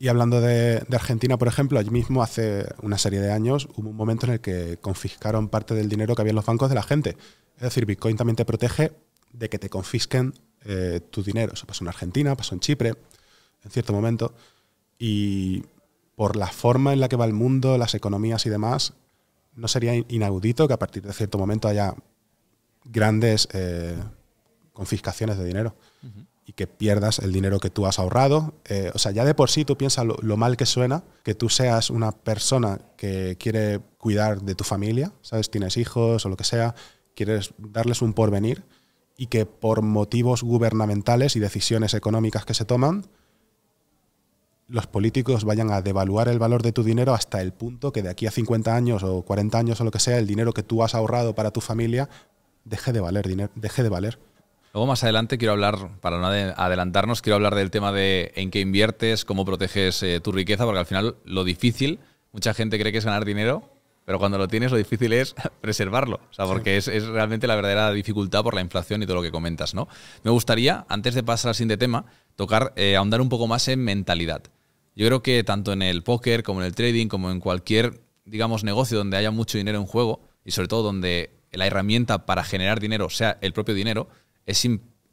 Y hablando de, de, Argentina, por ejemplo, allí mismo hace una serie de años hubo un momento en el que confiscaron parte del dinero que había en los bancos de la gente. Es decir, Bitcoin también te protege de que te confisquen eh, tu dinero. Eso pasó en Argentina, pasó en Chipre, en cierto momento. Y por la forma en la que va el mundo, las economías y demás, no sería inaudito que a partir de cierto momento haya grandes eh, confiscaciones de dinero y que pierdas el dinero que tú has ahorrado. Eh, o sea, ya de por sí tú piensas lo, lo, mal que suena que tú seas una persona que quiere cuidar de tu familia, ¿sabes? Tienes hijos o lo que sea, quieres darles un porvenir y que por motivos gubernamentales y decisiones económicas que se toman, los políticos vayan a devaluar el valor de tu dinero hasta el punto que de aquí a 50 años o 40 años o lo que sea, el dinero que tú has ahorrado para tu familia deje de valer dinero, deje de valer. Luego más adelante quiero hablar, para no adelantarnos, quiero hablar del tema de en qué inviertes, cómo proteges eh, tu riqueza, porque al final lo difícil, mucha gente cree que es ganar dinero, pero cuando lo tienes, lo difícil es preservarlo. O sea, porque es, realmente la verdadera dificultad por la inflación y todo lo que comentas, ¿no? Me gustaría, antes de pasar al de tema, tocar, eh, ahondar un poco más en mentalidad. Yo creo que tanto en el póker, como en el trading, como en cualquier, digamos, negocio donde haya mucho dinero en juego, y sobre todo donde la herramienta para generar dinero sea el propio dinero, es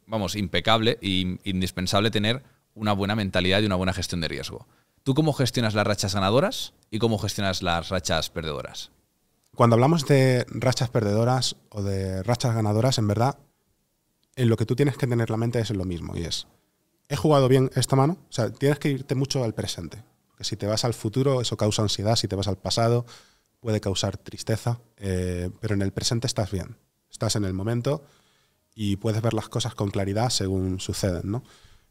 vamos, impecable e indispensable tener una buena mentalidad y una buena gestión de riesgo. ¿Tú cómo gestionas las rachas ganadoras y cómo gestionas las rachas perdedoras? Cuando hablamos de rachas perdedoras o de rachas ganadoras, en verdad, en lo que tú tienes que tener la mente es lo mismo y es, he jugado bien esta mano, o sea, tienes que irte mucho al presente, que si te vas al futuro eso causa ansiedad, si te vas al pasado puede causar tristeza, eh, pero en el presente estás bien, estás en el momento y puedes ver las cosas con claridad según suceden,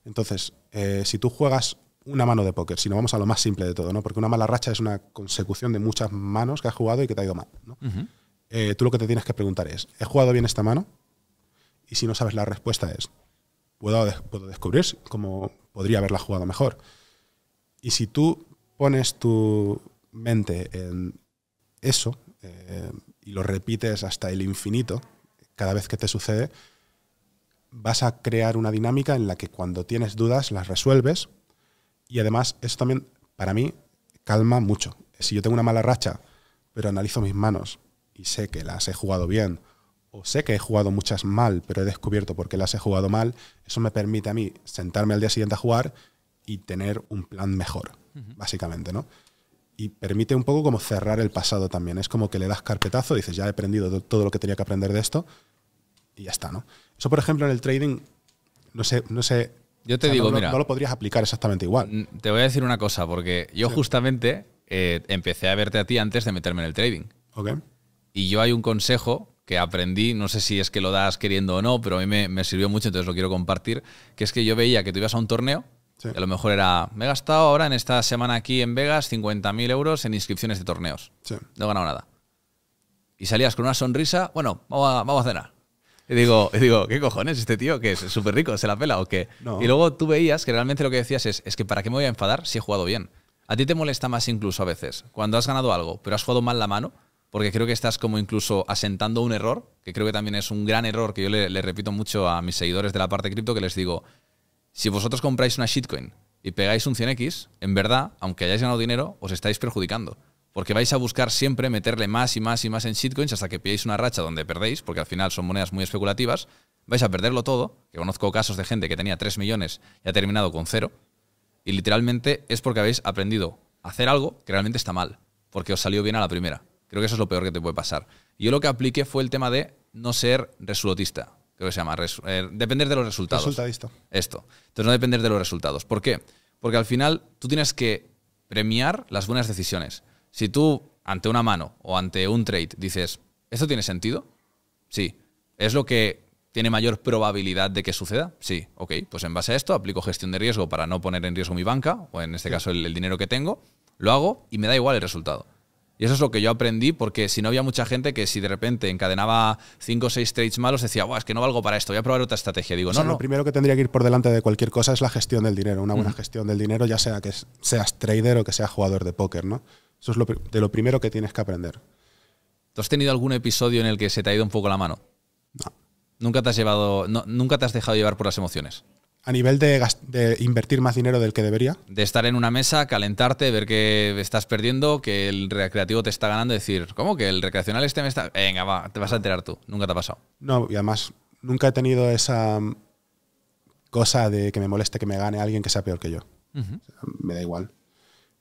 Entonces, eh, si tú juegas una mano de póker, sino vamos a lo más simple de todo, ¿no? Porque una mala racha es una consecución de muchas manos que has jugado y que te ha ido mal, eh, tú lo que te tienes que preguntar es, ¿he jugado bien esta mano? Y si no sabes la respuesta es, ¿puedo, descubrir cómo podría haberla jugado mejor? Y si tú pones tu mente en eso eh, y lo repites hasta el infinito, cada vez que te sucede, vas a crear una dinámica en la que cuando tienes dudas las resuelves y además, eso también, para mí, calma mucho. Si yo tengo una mala racha, pero analizo mis manos y sé que las he jugado bien, o sé que he jugado muchas mal, pero he descubierto por qué las he jugado mal, eso me permite a mí sentarme al día siguiente a jugar y tener un plan mejor, básicamente, ¿no? Y permite un poco como cerrar el pasado también. Es como que le das carpetazo, dices, ya he aprendido todo lo que tenía que aprender de esto, y ya está, ¿no? Eso, por ejemplo, en el trading, no sé, no sé yo te digo, mira. No lo podrías aplicar exactamente igual. Mm, te voy a decir una cosa, porque yo justamente eh, empecé a verte a ti antes de meterme en el trading. Y yo hay un consejo que aprendí, no sé si es que lo das queriendo o no, pero a mí me, sirvió mucho, entonces lo quiero compartir, que es que yo veía que tú ibas a un torneo y A lo mejor era, me he gastado ahora en esta semana aquí en Vegas 50.000 euros en inscripciones de torneos. No he ganado nada. Y salías con una sonrisa, bueno, vamos a, vamos a cenar. Y digo, digo, ¿qué cojones este tío? que es súper rico? ¿Se la pela o qué? Y luego tú veías que realmente lo que decías es, es que ¿para qué me voy a enfadar si he jugado bien? A ti te molesta más incluso a veces, cuando has ganado algo, pero has jugado mal la mano, porque creo que estás como incluso asentando un error, que creo que también es un gran error que yo le, le repito mucho a mis seguidores de la parte cripto, que les digo, si vosotros compráis una shitcoin y pegáis un 100x, en verdad, aunque hayáis ganado dinero, os estáis perjudicando porque vais a buscar siempre meterle más y más y más en shitcoins hasta que pilléis una racha donde perdéis, porque al final son monedas muy especulativas, vais a perderlo todo, que conozco casos de gente que tenía 3 millones y ha terminado con cero, y literalmente es porque habéis aprendido a hacer algo que realmente está mal, porque os salió bien a la primera. Creo que eso es lo peor que te puede pasar. Yo lo que apliqué fue el tema de no ser resolutista, creo que se llama, eh, depender de los resultados. Resultadista. Esto. Entonces no depender de los resultados. ¿Por qué? Porque al final tú tienes que premiar las buenas decisiones. Si tú ante una mano o ante un trade dices, ¿esto tiene sentido? Sí. ¿Es lo que tiene mayor probabilidad de que suceda? Sí. Ok, pues en base a esto aplico gestión de riesgo para no poner en riesgo mi banca, o en este caso el, dinero que tengo, lo hago y me da igual el resultado. Y eso es lo que yo aprendí, porque si no había mucha gente que si de repente encadenaba cinco o seis trades malos, decía, Buah, es que no valgo para esto, voy a probar otra estrategia. Digo, no, Lo primero que tendría que ir por delante de cualquier cosa es la gestión del dinero, una buena gestión del dinero, ya sea que seas trader o que seas jugador de póker, ¿no? Eso es de lo primero que tienes que aprender. ¿Tú has tenido algún episodio en el que se te ha ido un poco la mano? No. Nunca te has llevado, nunca te has dejado llevar por las emociones. A nivel de, invertir más dinero del que debería. De estar en una mesa, calentarte, ver que estás perdiendo, que el recreativo te está ganando, decir, ¿cómo que el recreacional este me está.? Venga, va, te vas a enterar tú. Nunca te ha pasado. No, y además, nunca he tenido esa cosa de que me moleste que me gane alguien que sea peor que yo. me da igual.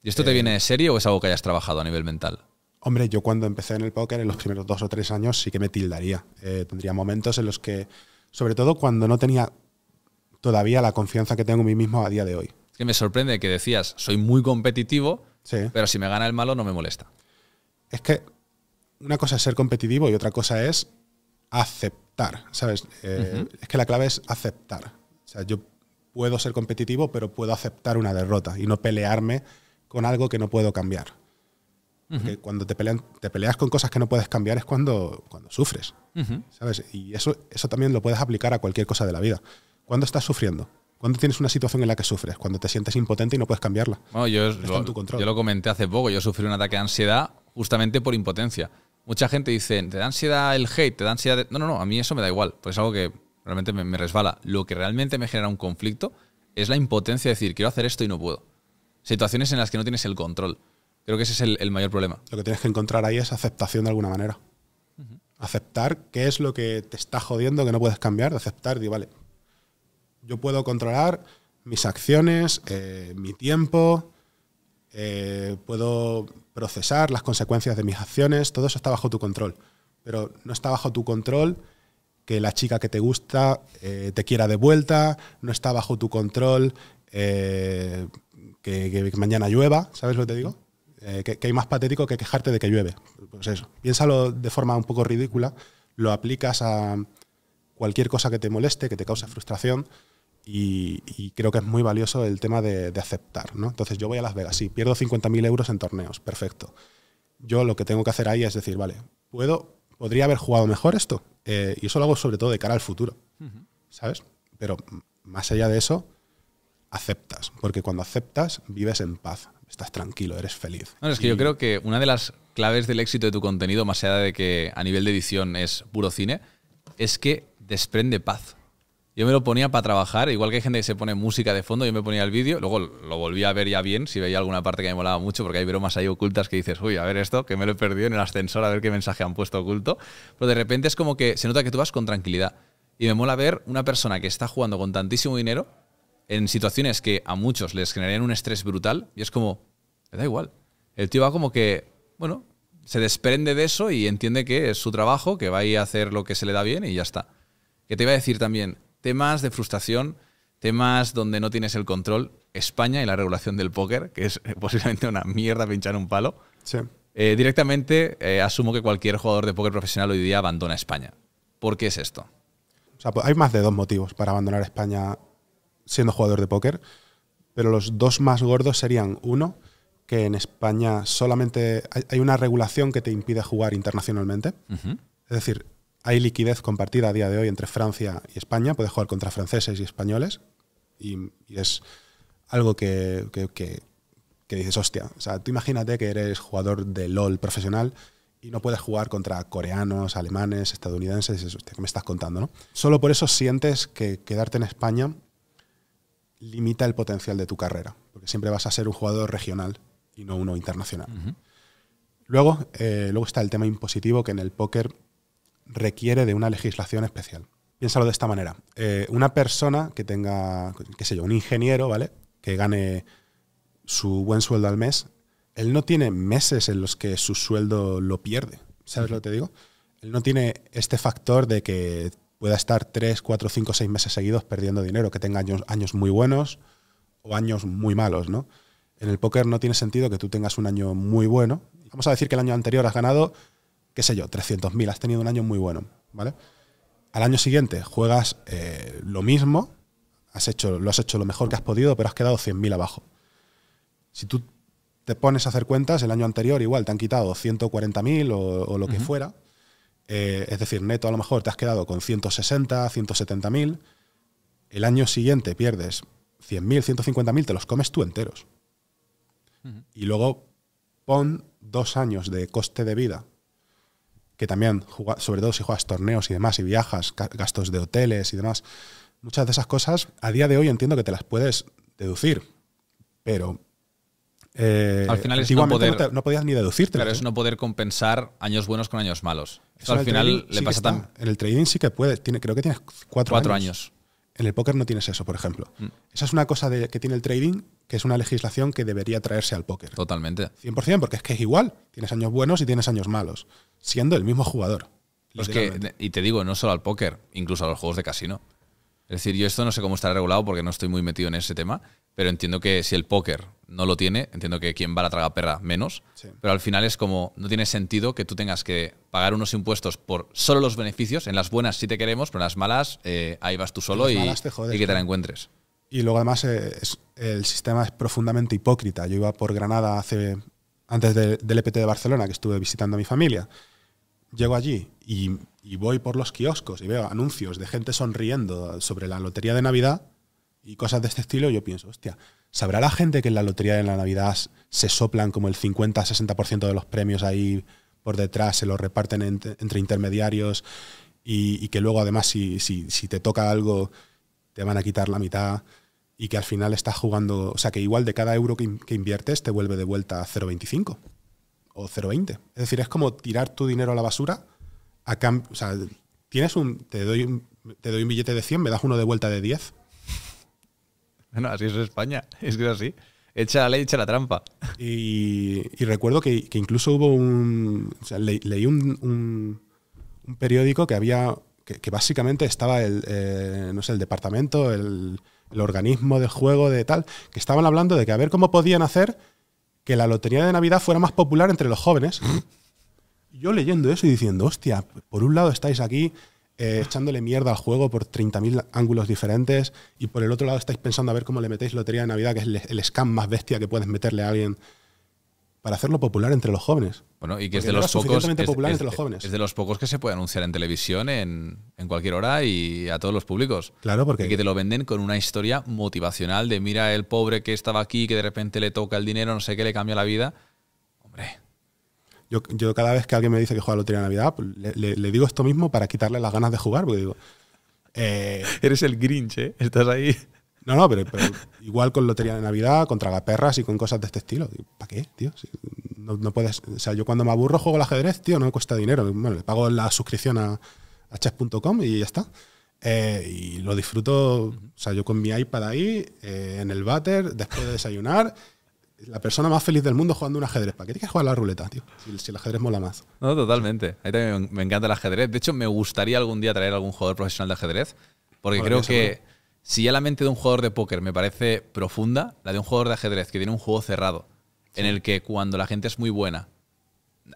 ¿Y esto te eh, viene de serie o es algo que hayas trabajado a nivel mental? Hombre, yo cuando empecé en el póker, en los primeros dos o tres años, sí que me tildaría. Eh, tendría momentos en los que, sobre todo cuando no tenía todavía la confianza que tengo en mí mismo a día de hoy. Es que me sorprende que decías, soy muy competitivo, pero si me gana el malo no me molesta. Es que una cosa es ser competitivo y otra cosa es aceptar, ¿sabes? Eh, es que la clave es aceptar. O sea, yo puedo ser competitivo, pero puedo aceptar una derrota y no pelearme con algo que no puedo cambiar. cuando te, peleas con cosas que no puedes cambiar es cuando, cuando sufres. ¿Sabes? Y eso, eso también lo puedes aplicar a cualquier cosa de la vida. ¿Cuándo estás sufriendo? ¿Cuándo tienes una situación en la que sufres? Cuando te sientes impotente y no puedes cambiarla. yo, lo, yo lo comenté hace poco. Yo sufrí un ataque de ansiedad justamente por impotencia. Mucha gente dice, te da ansiedad el hate, te da ansiedad... No, no, no, a mí eso me da igual. Pues es algo que realmente me, me resbala. Lo que realmente me genera un conflicto es la impotencia de decir, quiero hacer esto y no puedo situaciones en las que no tienes el control. Creo que ese es el, mayor problema. Lo que tienes que encontrar ahí es aceptación de alguna manera. Aceptar qué es lo que te está jodiendo, que no puedes cambiar, de aceptar, y vale, yo puedo controlar mis acciones, eh, mi tiempo, eh, puedo procesar las consecuencias de mis acciones, todo eso está bajo tu control. Pero no está bajo tu control que la chica que te gusta eh, te quiera de vuelta, no está bajo tu control que, mañana llueva, ¿sabes lo que te digo? Eh, que, hay más patético que quejarte de que llueve. Pues eso, piénsalo de forma un poco ridícula, lo aplicas a cualquier cosa que te moleste, que te cause frustración, y, creo que es muy valioso el tema de, aceptar. ¿no? Entonces yo voy a Las Vegas, sí, pierdo 50.000 euros en torneos, perfecto. Yo lo que tengo que hacer ahí es decir, vale, puedo, podría haber jugado mejor esto, eh, y eso lo hago sobre todo de cara al futuro, ¿sabes? Pero más allá de eso, aceptas, porque cuando aceptas vives en paz, estás tranquilo, eres feliz. es que yo creo que una de las claves del éxito de tu contenido, más allá de que a nivel de edición es puro cine, es que desprende paz. Yo me lo ponía para trabajar, igual que hay gente que se pone música de fondo, yo me ponía el vídeo, luego lo volví a ver ya bien, si veía alguna parte que me molaba mucho, porque hay bromas ahí ocultas que dices, uy, a ver esto, que me lo he perdido en el ascensor, a ver qué mensaje han puesto oculto, pero de repente es como que se nota que tú vas con tranquilidad. Y me mola ver una persona que está jugando con tantísimo dinero, en situaciones que a muchos les generan un estrés brutal y es como, le da igual. El tío va como que, bueno, se desprende de eso y entiende que es su trabajo, que va a ir a hacer lo que se le da bien y ya está. Que te iba a decir también, temas de frustración, temas donde no tienes el control, España y la regulación del póker, que es eh, posiblemente una mierda pinchar un palo. Sí. Eh, directamente eh, asumo que cualquier jugador de póker profesional hoy día abandona España. ¿Por qué es esto? O sea, pues hay más de dos motivos para abandonar España siendo jugador de póker, pero los dos más gordos serían uno, que en España solamente hay una regulación que te impide jugar internacionalmente. Es decir, hay liquidez compartida a día de hoy entre Francia y España. Puedes jugar contra franceses y españoles. Y, es algo que, que, dices, hostia. O sea, tú imagínate que eres jugador de LOL profesional y no puedes jugar contra coreanos, alemanes, estadounidenses. ¿qué me estás contando? No? Solo por eso sientes que quedarte en España limita el potencial de tu carrera, porque siempre vas a ser un jugador regional y no uno internacional. luego, eh, luego está el tema impositivo que en el póker requiere de una legislación especial. Piénsalo de esta manera. Eh, una persona que tenga, qué sé yo, un ingeniero, ¿vale? Que gane su buen sueldo al mes, él no tiene meses en los que su sueldo lo pierde. ¿Sabes lo que te digo? Él no tiene este factor de que pueda estar 3, 4, 5, 6 meses seguidos perdiendo dinero, que tenga años, años muy buenos o años muy malos, ¿no? En el póker no tiene sentido que tú tengas un año muy bueno. Vamos a decir que el año anterior has ganado, qué sé yo, 300.000, has tenido un año muy bueno, ¿vale? Al año siguiente juegas eh, lo mismo, has hecho, lo has hecho lo mejor que has podido, pero has quedado 100.000 abajo. Si tú te pones a hacer cuentas, el año anterior igual te han quitado 140.000 o, lo que fuera, eh, es decir, neto a lo mejor te has quedado con 160, 170 mil, el año siguiente pierdes 100 mil, 150 mil, te los comes tú enteros. Y luego pon dos años de coste de vida, que también, sobre todo si juegas torneos y demás, y viajas, gastos de hoteles y demás, muchas de esas cosas a día de hoy entiendo que te las puedes deducir, pero eh, al final es no, no, podías ni deducirte. ¿eh? es no poder compensar años buenos con años malos. al final le pasa tan... En el trading sí que puedes. Tiene, creo que tienes cuatro, años. En el póker no tienes eso, por ejemplo. Mm. Esa es una cosa que tiene el trading, que es una legislación que debería traerse al póker. Totalmente. 100%, porque es que es igual. Tienes años buenos y tienes años malos, siendo el mismo jugador. y te digo, no solo al póker, incluso a los juegos de casino. Es decir, yo esto no sé cómo está regulado porque no estoy muy metido en ese tema, pero entiendo que si el póker no lo tiene, entiendo que quien va a la traga perra menos. Pero al final es como, no tiene sentido que tú tengas que pagar unos impuestos por solo los beneficios. En las buenas sí te queremos, pero en las malas eh, ahí vas tú solo y, que te la encuentres. Y luego además eh, el sistema es profundamente hipócrita. Yo iba por Granada hace, antes del EPT de Barcelona, que estuve visitando a mi familia. Llego allí y voy por los kioscos y veo anuncios de gente sonriendo sobre la lotería de Navidad y cosas de este estilo, yo pienso, hostia, ¿sabrá la gente que en la lotería de la Navidad se soplan como el 50-60% de los premios ahí por detrás, se los reparten entre, intermediarios y, que luego además si, si, si te toca algo te van a quitar la mitad? y que al final estás jugando, o sea, que igual de cada euro que, inviertes te vuelve de vuelta 0,25 o 0,20. Es decir, es como tirar tu dinero a la basura a o sea, tienes un te doy un, te doy un billete de 100, me das uno de vuelta de 10. Bueno, así es España, es que es así. Echa la ley, echa la trampa. Y, recuerdo que, incluso hubo un... leí un, periódico que había... Que, básicamente estaba el, eh, no sé, el departamento, el, organismo de juego de tal, que estaban hablando de que a ver cómo podían hacer que la lotería de Navidad fuera más popular entre los jóvenes. ¿Mm? Yo leyendo eso y diciendo, hostia, por un lado estáis aquí eh, echándole mierda al juego por 30.000 ángulos diferentes y por el otro lado estáis pensando a ver cómo le metéis lotería de Navidad, que es el, scam más bestia que puedes meterle a alguien para hacerlo popular entre los jóvenes. Bueno, y que es de los pocos. de los pocos que se puede anunciar en televisión en, cualquier hora y a todos los públicos. Claro, porque. Y que te lo venden con una historia motivacional de mira el pobre que estaba aquí, que de repente le toca el dinero, no sé qué, le cambia la vida. Yo, cada vez que alguien me dice que juega Lotería de Navidad, pues, le, digo esto mismo para quitarle las ganas de jugar, porque digo... Eh, Eres el Grinch, ¿eh? Estás ahí... No, no, pero, igual con Lotería de Navidad, con tragaperras y con cosas de este estilo. ¿Para qué, tío? no, puedes... O sea, yo cuando me aburro juego al ajedrez, tío, no me cuesta dinero. Bueno, le pago la suscripción a, chess.com y ya está. Eh, y lo disfruto, o sea, yo con mi iPad ahí, eh, en el váter, después de desayunar la persona más feliz del mundo jugando un ajedrez. ¿Para qué tienes que jugar la ruleta, tío? Si, el ajedrez mola más. No, totalmente. A mí también me encanta el ajedrez. De hecho, me gustaría algún día traer algún jugador profesional de ajedrez, porque creo que si ya la mente de un jugador de póker me parece profunda, la de un jugador de ajedrez que tiene un juego cerrado, en el que cuando la gente es muy buena,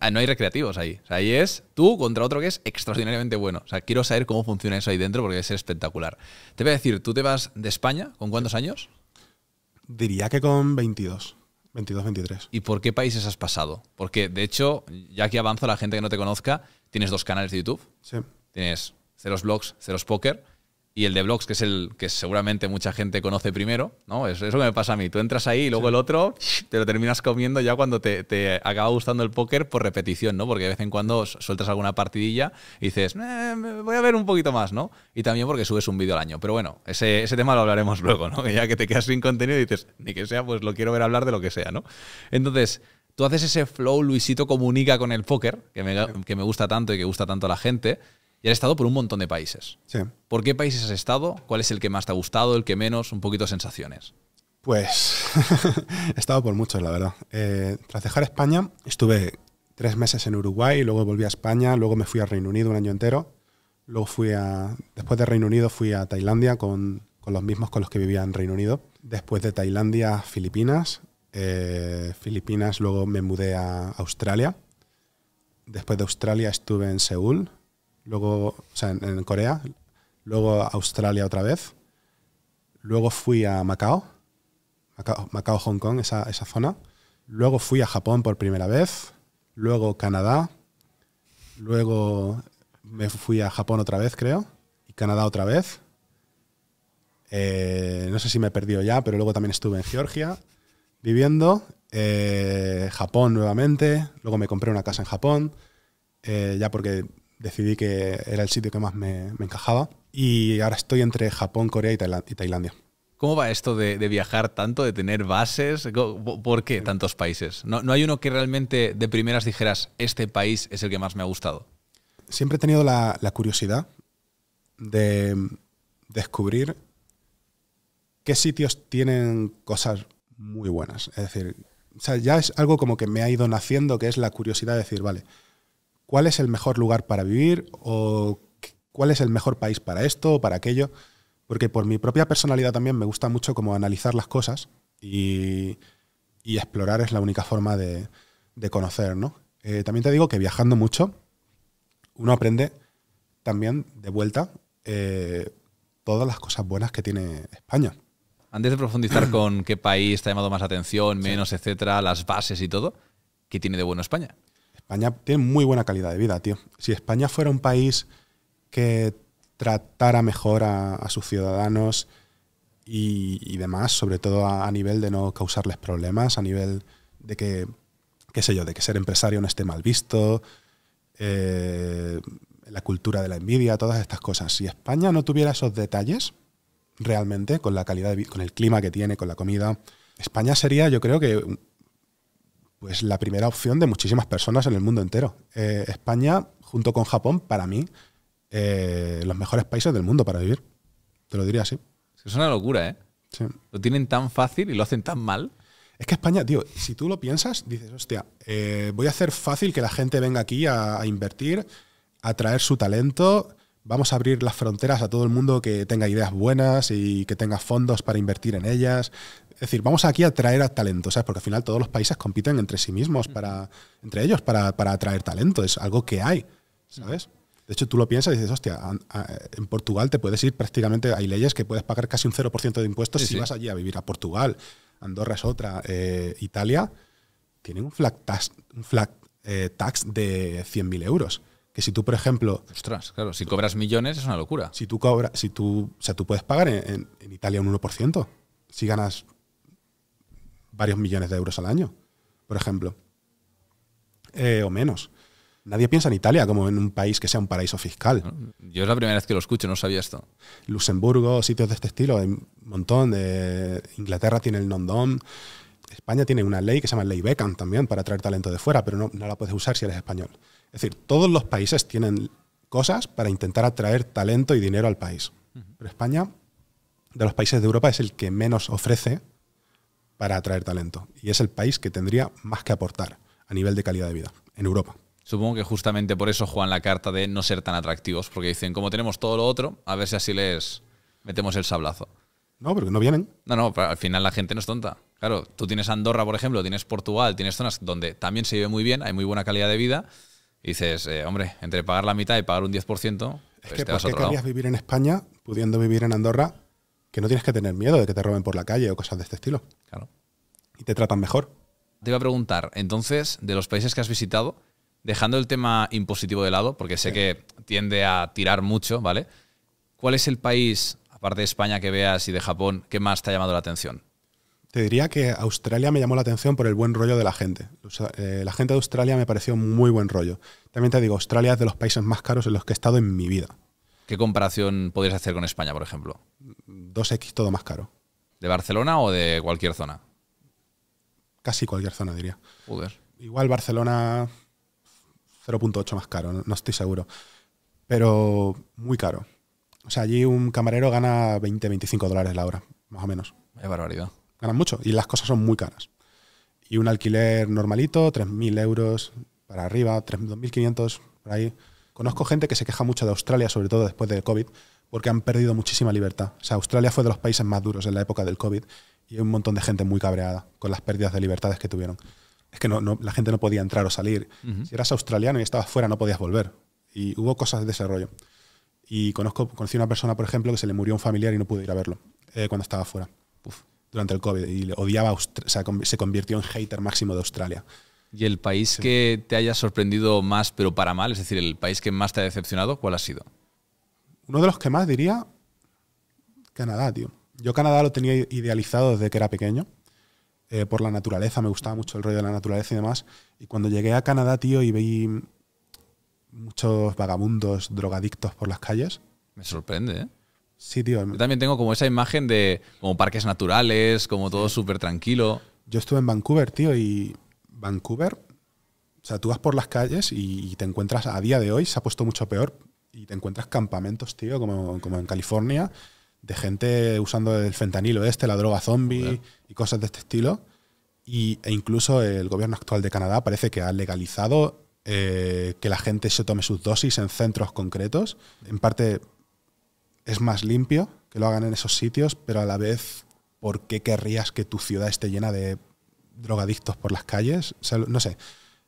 ah, no hay recreativos ahí. O sea, ahí es tú contra otro que es extraordinariamente bueno. O sea, quiero saber cómo funciona eso ahí dentro porque es espectacular. Te voy a decir, ¿tú te vas de España con cuántos años? Diría que con 22. 22, 23. ¿Y por qué países has pasado? Porque, de hecho, ya que avanza la gente que no te conozca, tienes dos canales de YouTube. Sí. Tienes Ceros Blogs, Ceros Poker y el de blogs, que es el que seguramente mucha gente conoce primero, ¿no? Es eso que me pasa a mí. Tú entras ahí y luego el otro te lo terminas comiendo ya cuando te, acaba gustando el póker por repetición, ¿no? Porque de vez en cuando sueltas alguna partidilla y dices, eh, voy a ver un poquito más, ¿no? Y también porque subes un vídeo al año. Pero bueno, ese, tema lo hablaremos luego, ¿no? ya que te quedas sin contenido y dices, ni que sea, pues lo quiero ver hablar de lo que sea, ¿no? Entonces, tú haces ese flow, Luisito comunica con el póker, que me, que me gusta tanto y que gusta tanto a la gente. Y has estado por un montón de países. ¿Por qué países has estado? ¿Cuál es el que más te ha gustado, el que menos? Un poquito de sensaciones. Pues he estado por muchos, la verdad. Eh, tras dejar España, estuve tres meses en Uruguay, luego volví a España, luego me fui a Reino Unido un año entero, luego fui a, después de Reino Unido fui a Tailandia con, los mismos con los que vivía en Reino Unido. Después de Tailandia, Filipinas. Eh, Filipinas, luego me mudé a Australia. Después de Australia estuve en Seúl, luego, o sea, en, Corea, luego Australia otra vez, luego fui a Macao, Macao, Hong Kong, esa, esa zona, luego fui a Japón por primera vez, luego Canadá, luego me fui a Japón otra vez, creo, y Canadá otra vez. Eh, no sé si me he perdido ya, pero luego también estuve en Georgia viviendo, eh, Japón nuevamente, luego me compré una casa en Japón, eh, ya porque decidí que era el sitio que más me, encajaba y ahora estoy entre Japón, Corea y, Tailandia. ¿Cómo va esto de, viajar tanto, de tener bases? ¿Por qué tantos países? ¿No, hay uno que realmente de primeras dijeras, este país es el que más me ha gustado? Siempre he tenido la, curiosidad de descubrir qué sitios tienen cosas muy buenas. Es decir, ya es algo como que me ha ido naciendo, que es la curiosidad de decir, vale, cuál es el mejor lugar para vivir o cuál es el mejor país para esto o para aquello, porque por mi propia personalidad también me gusta mucho como analizar las cosas y, explorar es la única forma de, conocer, ¿no? Eh, también te digo que viajando mucho, uno aprende también de vuelta eh, todas las cosas buenas que tiene España. Antes de profundizar con qué país te ha llamado más atención, menos, etcétera, las bases y todo, ¿qué tiene de bueno España? España tiene muy buena calidad de vida, tío. Si España fuera un país que tratara mejor a, sus ciudadanos y, demás, sobre todo a, nivel de no causarles problemas, a nivel de que, qué sé yo, de que ser empresario no esté mal visto, eh, la cultura de la envidia, todas estas cosas. Si España no tuviera esos detalles, realmente, con la calidad, con el clima que tiene, con la comida, España sería, yo creo que pues la primera opción de muchísimas personas en el mundo entero. Eh, España, junto con Japón, para mí, eh, los mejores países del mundo para vivir. Te lo diría así. Es una locura, ¿eh? Sí. Lo tienen tan fácil y lo hacen tan mal. Es que España, tío, si tú lo piensas, dices, hostia, eh, voy a hacer fácil que la gente venga aquí a invertir, a traer su talento, vamos a abrir las fronteras a todo el mundo que tenga ideas buenas y que tenga fondos para invertir en ellas. Es decir, vamos aquí a atraer a talento, ¿sabes? Porque al final todos los países compiten entre sí mismos, para, entre ellos, para, atraer talento. Es algo que hay, ¿sabes? De hecho, tú lo piensas y dices, hostia, en Portugal te puedes ir prácticamente, hay leyes que puedes pagar casi un 0% de impuestos si vas allí a vivir a Portugal. Andorra es otra. Eh, Italia tiene un flat tax, un flat, eh, tax de 100.000 euros. Y si tú, por ejemplo. Ostras, claro, si cobras millones es una locura. Si tú cobras, si tú. O sea, tú puedes pagar en, Italia un 1% si ganas varios millones de euros al año, por ejemplo. Eh, o menos. Nadie piensa en Italia como en un país que sea un paraíso fiscal. Yo es la primera vez que lo escucho, no sabía esto. Luxemburgo, sitios de este estilo, hay un montón. De, eh, Inglaterra tiene el non-dom. España tiene una ley que se llama Ley Beckham también para atraer talento de fuera, pero no la puedes usar si eres español. Es decir, todos los países tienen cosas para intentar atraer talento y dinero al país. Pero España, de los países de Europa, es el que menos ofrece para atraer talento. Y es el país que tendría más que aportar a nivel de calidad de vida en Europa. Supongo que justamente por eso juegan la carta de no ser tan atractivos, porque dicen, como tenemos todo lo otro, a ver si así les metemos el sablazo. No, porque no vienen. No, no, pero al final la gente no es tonta. Claro, tú tienes Andorra, por ejemplo, tienes Portugal, tienes zonas donde también se vive muy bien, hay muy buena calidad de vida, dices, eh, hombre, entre pagar la mitad y pagar un 10%, es pues que ¿por qué querías vivir en España pudiendo vivir en Andorra que no tienes que tener miedo de que te roben por la calle o cosas de este estilo? Claro. Y te tratan mejor. Te iba a preguntar, entonces, de los países que has visitado, dejando el tema impositivo de lado, porque sé que tiende a tirar mucho, ¿vale? ¿Cuál es el país, aparte de España, que veas y de Japón, que más te ha llamado la atención? Te diría que Australia me llamó la atención por el buen rollo de la gente. Eh, la gente de Australia me pareció muy buen rollo. También te digo, Australia es de los países más caros en los que he estado en mi vida. ¿Qué comparación podrías hacer con España, por ejemplo? 2X todo más caro. ¿De Barcelona o de cualquier zona? Casi cualquier zona, diría. Joder. Igual Barcelona 0.8 más caro, no, estoy seguro. Pero muy caro. O sea, allí un camarero gana 20, 25 dólares la hora, más o menos. Es barbaridad ganan mucho y las cosas son muy caras. Y un alquiler normalito, 3.000 euros para arriba, 2.500 por ahí. Conozco gente que se queja mucho de Australia, sobre todo después del COVID, porque han perdido muchísima libertad. O sea, Australia fue de los países más duros en la época del COVID y hay un montón de gente muy cabreada con las pérdidas de libertades que tuvieron. Es que no, la gente no podía entrar o salir. Si eras australiano y estabas fuera, no podías volver. Y hubo cosas de desarrollo Y conozco, conocí una persona, por ejemplo, que se le murió un familiar y no pudo ir a verlo eh, cuando estaba fuera durante el COVID y odiaba, se convirtió en hater máximo de Australia. ¿Y el país que te haya sorprendido más, pero para mal, es decir, el país que más te ha decepcionado, cuál ha sido? Uno de los que más diría, Canadá, tío. Yo Canadá lo tenía idealizado desde que era pequeño, eh, por la naturaleza, me gustaba mucho el rollo de la naturaleza y demás. Y cuando llegué a Canadá, tío, y vi muchos vagabundos, drogadictos por las calles. Me sorprende, ¿eh? Sí, tío. Em- Yo también tengo como esa imagen de como parques naturales, como todo súper tranquilo. Yo estuve en Vancouver, tío, y Vancouver, o sea, tú vas por las calles y te encuentras, a día de hoy se ha puesto mucho peor, y te encuentras campamentos, tío, como, en California, de gente usando el fentanilo este, la droga zombie y cosas de este estilo. e incluso el gobierno actual de Canadá parece que ha legalizado eh, que la gente se tome sus dosis en centros concretos, en parte es más limpio que lo hagan en esos sitios, pero a la vez, ¿por qué querrías que tu ciudad esté llena de drogadictos por las calles? no sé.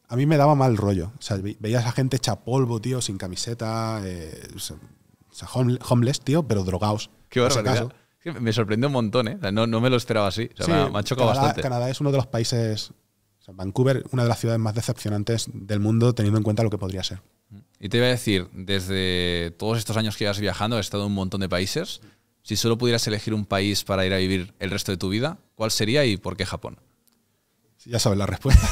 A mí me daba mal rollo. O sea, veías a gente hecha polvo, tío, sin camiseta, eh, homeless, tío, pero drogados. Qué barbaridad. Me sorprendió un montón, ¿eh? no, me lo esperaba así. me, ha, chocado bastante. Canadá es uno de los países. Vancouver, una de las ciudades más decepcionantes del mundo, teniendo en cuenta lo que podría ser. Y te iba a decir, desde todos estos años que has viajando, has estado en un montón de países. Si solo pudieras elegir un país para ir a vivir el resto de tu vida, ¿cuál sería y por qué Japón? Si ya sabes la respuesta.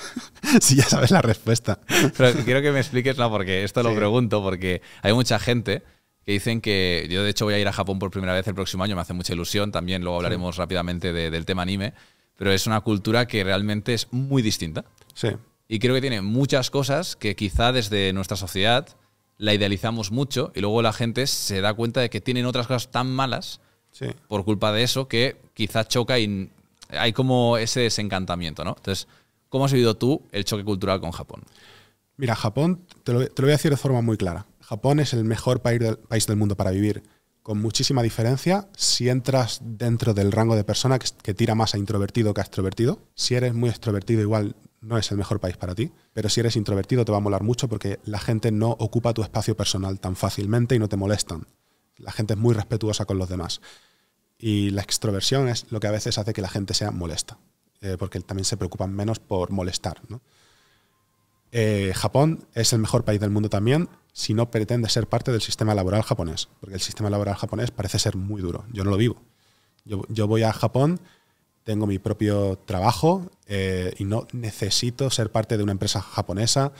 si ya sabes la respuesta. Pero quiero que me expliques, no, porque esto lo pregunto, porque hay mucha gente que dicen que yo de hecho voy a ir a Japón por primera vez el próximo año, me hace mucha ilusión, también luego hablaremos rápidamente del tema anime, pero es una cultura que realmente es muy distinta. Sí, y creo que tiene muchas cosas que quizá desde nuestra sociedad la idealizamos mucho y luego la gente se da cuenta de que tienen otras cosas tan malas por culpa de eso que quizá choca y hay como ese desencantamiento, ¿no? Entonces, ¿cómo has vivido tú el choque cultural con Japón? Mira, Japón, te lo, voy a decir de forma muy clara. Japón es el mejor país del, mundo para vivir con muchísima diferencia si entras dentro del rango de persona que, tira más a introvertido que a extrovertido. Si eres muy extrovertido, igual no es el mejor país para ti, pero si eres introvertido te va a molar mucho porque la gente no ocupa tu espacio personal tan fácilmente y no te molestan. La gente es muy respetuosa con los demás. Y la extroversión es lo que a veces hace que la gente sea molesta, eh, porque también se preocupan menos por molestar. Eh, Japón es el mejor país del mundo también si no pretende ser parte del sistema laboral japonés, porque el sistema laboral japonés parece ser muy duro. Yo no lo vivo. yo voy a Japón tengo mi propio trabajo eh, y no necesito ser parte de una empresa japonesa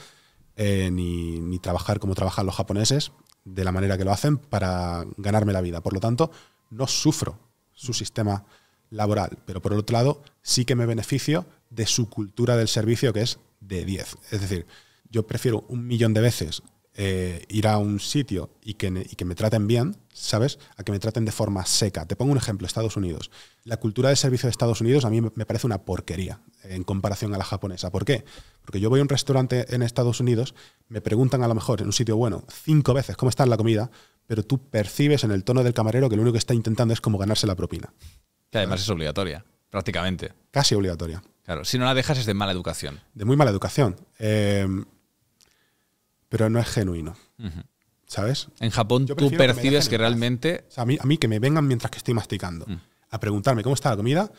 eh, ni, trabajar como trabajan los japoneses de la manera que lo hacen para ganarme la vida. Por lo tanto, no sufro su sistema laboral, pero por el otro lado sí que me beneficio de su cultura del servicio que es de 10. Es decir, yo prefiero un millón de veces eh, ir a un sitio y que, y que me traten bien ¿sabes? A que me traten de forma seca. Te pongo un ejemplo, Estados Unidos. La cultura de servicio de Estados Unidos a mí me parece una porquería en comparación a la japonesa. ¿Por qué? Porque yo voy a un restaurante en Estados Unidos, me preguntan a lo mejor en un sitio bueno cinco veces cómo está la comida, pero tú percibes en el tono del camarero que lo único que está intentando es como ganarse la propina. Que además es obligatoria, prácticamente. Casi obligatoria. Claro, si no la dejas es de mala educación. De muy mala educación. Eh, pero no es genuino. ¿Sabes? En Japón tú percibes que, realmente... a, mí, que me vengan mientras que estoy masticando mm. a preguntarme cómo está la comida,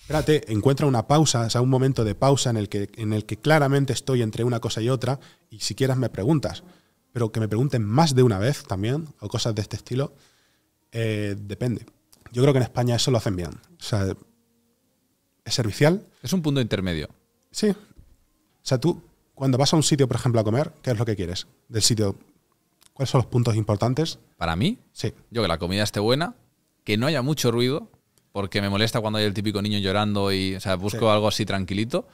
espérate, encuentra una pausa, o sea, un momento de pausa en el, que, en el que claramente estoy entre una cosa y otra y si quieras me preguntas, pero que me pregunten más de una vez también o cosas de este estilo, eh, depende. Yo creo que en España eso lo hacen bien. O sea, es servicial. Es un punto intermedio. Sí. O sea, tú cuando vas a un sitio, por ejemplo, a comer, ¿qué es lo que quieres del sitio ¿Cuáles son los puntos importantes? Para mí, sí. yo que la comida esté buena, que no haya mucho ruido, porque me molesta cuando hay el típico niño llorando y, busco algo así tranquilito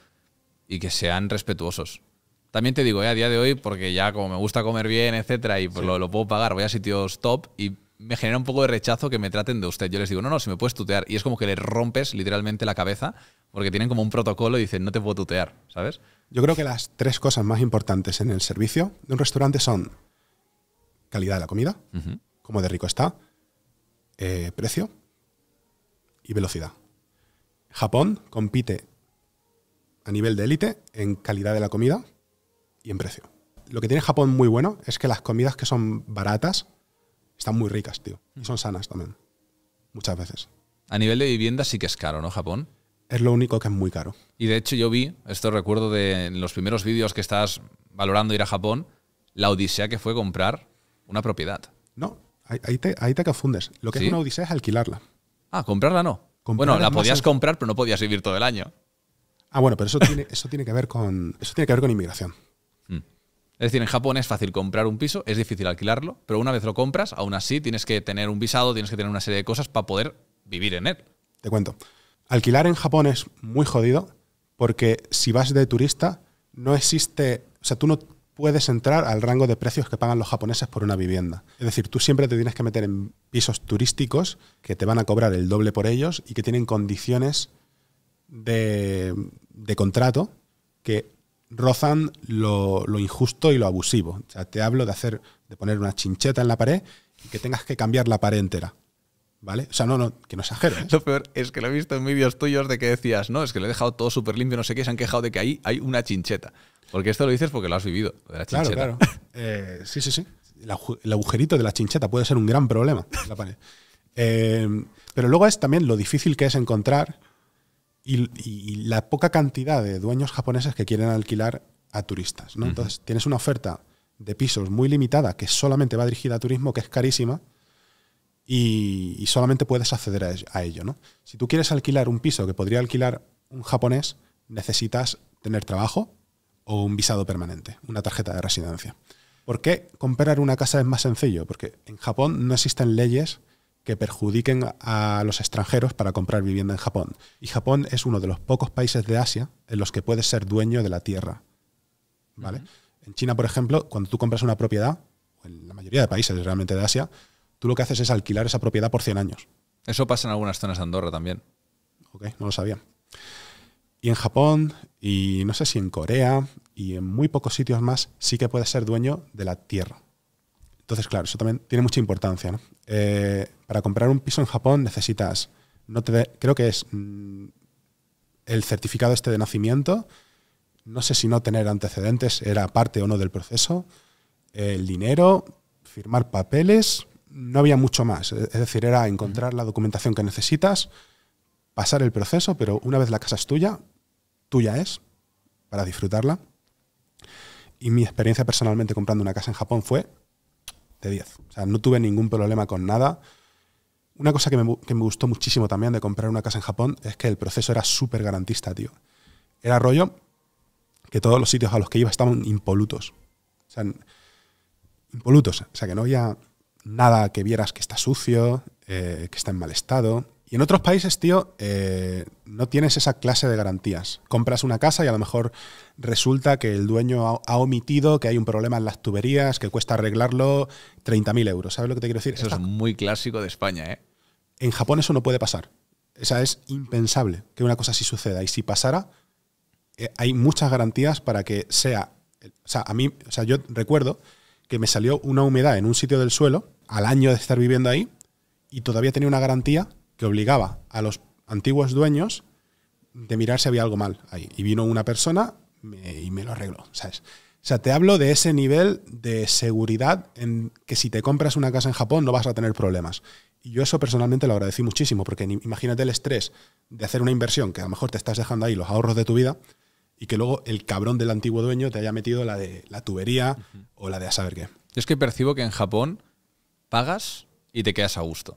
y que sean respetuosos. También te digo, eh, a día de hoy, porque ya como me gusta comer bien, etcétera, y pues lo, lo puedo pagar, voy a sitios top y me genera un poco de rechazo que me traten de usted. Yo les digo, no, no, si me puedes tutear. Y es como que le rompes literalmente la cabeza porque tienen como un protocolo y dicen, no te puedo tutear, ¿sabes? Yo creo que las tres cosas más importantes en el servicio de un restaurante son calidad de la comida, como cómo de rico está, eh, precio y velocidad. Japón compite a nivel de élite en calidad de la comida y en precio. Lo que tiene Japón muy bueno es que las comidas que son baratas están muy ricas, tío. Y son sanas también. Muchas veces. A nivel de vivienda sí que es caro, ¿no, Japón? Es lo único que es muy caro. Y de hecho yo vi, esto recuerdo de los primeros vídeos que estás valorando ir a Japón, la odisea que fue comprar una propiedad. No, ahí te, ahí te confundes. Lo que es una odisea es alquilarla. Ah, comprarla no. bueno, la podías comprar, pero no podías vivir todo el año. Ah, bueno, pero eso tiene, eso tiene que ver con. Eso tiene que ver con inmigración. Mm. Es decir, en Japón es fácil comprar un piso, es difícil alquilarlo, pero una vez lo compras, aún así tienes que tener un visado, tienes que tener una serie de cosas para poder vivir en él. Te cuento. Alquilar en Japón es muy jodido porque si vas de turista, no existe. O sea, tú no, puedes entrar al rango de precios que pagan los japoneses por una vivienda. Es decir, tú siempre te tienes que meter en pisos turísticos que te van a cobrar el doble por ellos y que tienen condiciones de, contrato que rozan lo, lo, injusto y lo abusivo. O sea, te hablo de hacer, de poner una chincheta en la pared y que tengas que cambiar la pared entera. ¿Vale? O sea, no, no, que no exagero ¿eh? Lo peor es que lo he visto en vídeos tuyos de que decías, no, es que lo he dejado todo súper limpio, no sé qué, se han quejado de que ahí hay una chincheta. Porque esto lo dices porque lo has vivido, de la chincheta. Claro, claro. Eh, sí, sí, sí. El agujerito de la chincheta puede ser un gran problema. Eh, pero luego es también lo difícil que es encontrar y, la poca cantidad de dueños japoneses que quieren alquilar a turistas. ¿no? Entonces, tienes una oferta de pisos muy limitada que solamente va dirigida a turismo, que es carísima y, solamente puedes acceder a, ello. ¿no? Si tú quieres alquilar un piso que podría alquilar un japonés, necesitas tener trabajo o un visado permanente, una tarjeta de residencia. ¿Por qué comprar una casa es más sencillo? Porque en Japón no existen leyes que perjudiquen a los extranjeros para comprar vivienda en Japón. Y Japón es uno de los pocos países de Asia en los que puedes ser dueño de la tierra. ¿Vale? En China, por ejemplo, cuando tú compras una propiedad, en la mayoría de países realmente de Asia, tú lo que haces es alquilar esa propiedad por 100 años. Eso pasa en algunas zonas de Andorra también. Ok, no lo sabía. Y en Japón, y no sé si en Corea, y en muy pocos sitios más, sí que puedes ser dueño de la tierra. Entonces, claro, eso también tiene mucha importancia. Eh, para comprar un piso en Japón necesitas, no te creo que es mm, el certificado este de nacimiento, no sé si no tener antecedentes era parte o no del proceso, el dinero, firmar papeles, no había mucho más. Es decir, era encontrar la documentación que necesitas, pasar el proceso, pero una vez la casa es tuya, tuya es, para disfrutarla. Y mi experiencia personalmente comprando una casa en Japón fue de 10. O sea, no tuve ningún problema con nada. Una cosa que me, gustó muchísimo también de comprar una casa en Japón es que el proceso era súper garantista, tío. Era rollo que todos los sitios a los que iba estaban impolutos. O sea, impolutos. O sea, que no había nada que vieras que está sucio, eh, que está en mal estado. Y en otros países, tío, eh, no tienes esa clase de garantías. Compras una casa y a lo mejor resulta que el dueño ha, omitido que hay un problema en las tuberías, que cuesta arreglarlo 30.000 euros. ¿Sabes lo que te quiero decir? Eso es muy clásico de España, ¿eh? En Japón eso no puede pasar. Esa es impensable que una cosa así suceda. Y si pasara, eh, hay muchas garantías para que sea. O sea, a mí, o sea, yo recuerdo que me salió una humedad en un sitio del suelo al año de estar viviendo ahí y todavía tenía una garantía que obligaba a los antiguos dueños de mirar si había algo mal ahí. Y vino una persona y me lo arregló, ¿sabes? O sea, te hablo de ese nivel de seguridad en que si te compras una casa en Japón no vas a tener problemas. Y yo eso personalmente lo agradecí muchísimo, porque imagínate el estrés de hacer una inversión que a lo mejor te estás dejando ahí los ahorros de tu vida y que luego el cabrón del antiguo dueño te haya metido la de la tubería o la de a saber qué. Yo es que percibo que en Japón pagas y te quedas a gusto.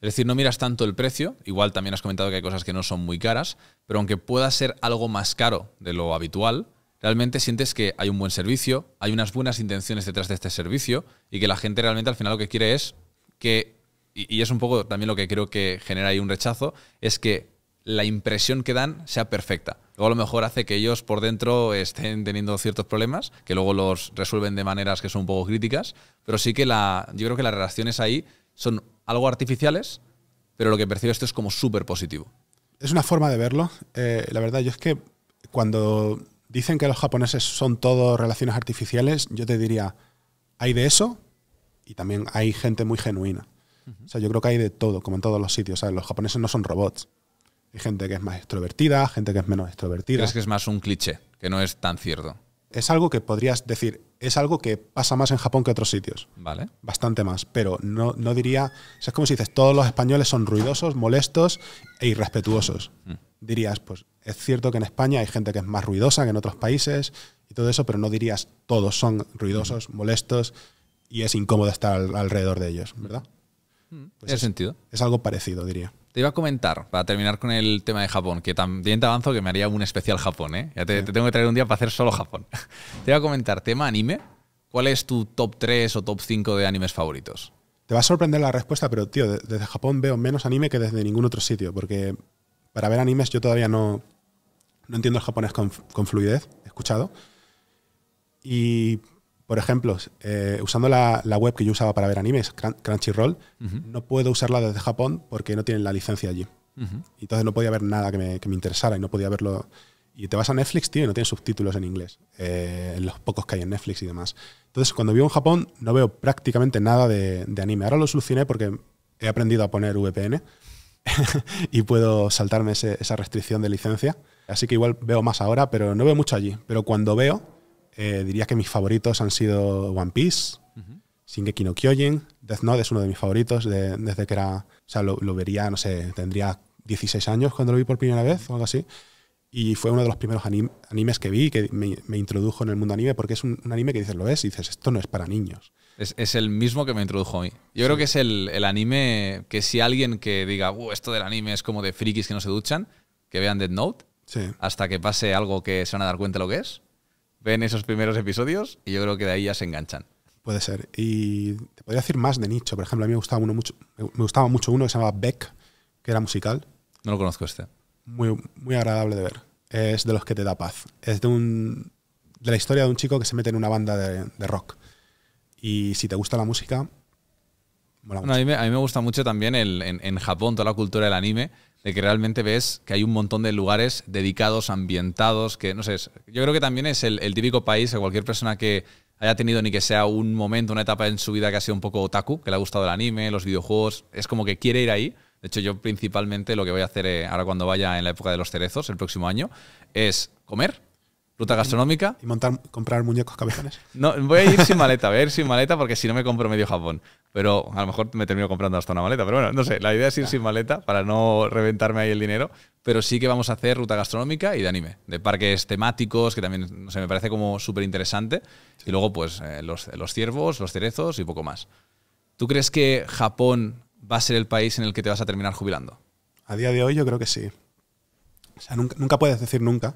Es decir, no miras tanto el precio, igual también has comentado que hay cosas que no son muy caras, pero aunque pueda ser algo más caro de lo habitual, realmente sientes que hay un buen servicio, hay unas buenas intenciones detrás de este servicio y que la gente realmente al final lo que quiere es que, y, y es un poco también lo que creo que genera ahí un rechazo, es que la impresión que dan sea perfecta. Luego a lo mejor hace que ellos por dentro estén teniendo ciertos problemas, que luego los resuelven de maneras que son un poco críticas, pero sí que la, yo creo que las relaciones ahí son algo artificiales, pero lo que percibo esto es como súper positivo. Es una forma de verlo. Eh, la verdad, yo es que cuando dicen que los japoneses son todo relaciones artificiales, yo te diría, hay de eso y también hay gente muy genuina. O sea, yo creo que hay de todo, como en todos los sitios. Los japoneses no son robots gente que es más extrovertida, gente que es menos extrovertida. Es que es más un cliché, que no es tan cierto? Es algo que podrías decir, es algo que pasa más en Japón que en otros sitios. Vale. Bastante más, pero no, no diría. es como si dices, todos los españoles son ruidosos, molestos e irrespetuosos. Mm. Dirías, pues es cierto que en España hay gente que es más ruidosa que en otros países y todo eso, pero no dirías, todos son ruidosos, mm. molestos y es incómodo estar alrededor de ellos, ¿verdad? Mm. Pues sentido. Es algo parecido, diría. Te iba a comentar, para terminar con el tema de Japón, que también te avanzo que me haría un especial Japón, ¿eh? te, tengo que traer un día para hacer solo Japón. te iba a comentar, tema anime, ¿cuál es tu top 3 o top 5 de animes favoritos? Te va a sorprender la respuesta, pero tío, desde Japón veo menos anime que desde ningún otro sitio, porque para ver animes yo todavía no, entiendo el japonés con, con fluidez, he escuchado. Y por ejemplo, eh, usando la, web que yo usaba para ver animes, Crunchyroll, no puedo usarla desde Japón porque no tienen la licencia allí. Entonces no podía ver nada que me, interesara y no podía verlo. Y te vas a Netflix, tío, y no tiene subtítulos en inglés, eh, en los pocos que hay en Netflix y demás. Entonces, cuando vivo en Japón, no veo prácticamente nada de, anime. Ahora lo solucioné porque he aprendido a poner VPN y puedo saltarme esa restricción de licencia. Así que igual veo más ahora, pero no veo mucho allí. Pero cuando veo, eh, diría que mis favoritos han sido One Piece, sin Shingeki no Kyojin, Death Note es uno de mis favoritos desde que era, o sea, lo, vería, no sé, tendría 16 años cuando lo vi por primera vez o algo así. Y fue uno de los primeros animes que vi, que me, introdujo en el mundo anime, porque es un, anime que dices, lo ves y dices, esto no es para niños. Es, el mismo que me introdujo a mí. Yo creo que es el, anime que si alguien que diga, uh, esto del anime es como de frikis que no se duchan, que vean Death Note, hasta que pase algo que se van a dar cuenta lo que es, ven esos primeros episodios y yo creo que de ahí ya se enganchan. Puede ser. Y te podría decir más de nicho. Por ejemplo, a mí me gustaba, uno mucho, me gustaba mucho uno que se llamaba Beck, que era musical. No lo conozco este. Muy, muy agradable de ver. Es de los que te da paz. Es de, un, de la historia de un chico que se mete en una banda de, rock. Y si te gusta la música, mola a, mí me, gusta mucho también en Japón toda la cultura del anime de que realmente ves que hay un montón de lugares dedicados, ambientados, que no sé, yo creo que también es el, típico país que cualquier persona que haya tenido ni que sea un momento, una etapa en su vida que ha sido un poco otaku, que le ha gustado el anime, los videojuegos, es como que quiere ir ahí. De hecho, yo principalmente lo que voy a hacer eh, ahora cuando vaya en la época de los cerezos, el próximo año, es comer, ruta gastronómica. Y montar, comprar muñecos cabezones. No, voy a ir sin maleta, voy a ir sin maleta porque si no me compro medio Japón pero a lo mejor me termino comprando hasta una maleta. Pero bueno, no sé, la idea es ir sin maleta para no reventarme ahí el dinero, pero sí que vamos a hacer ruta gastronómica y de anime, de parques temáticos, que también me parece como súper interesante. Y luego, pues, eh, los, ciervos, los cerezos y poco más. ¿Tú crees que Japón va a ser el país en el que te vas a terminar jubilando? A día de hoy yo creo que sí. O sea, nunca, puedes decir nunca,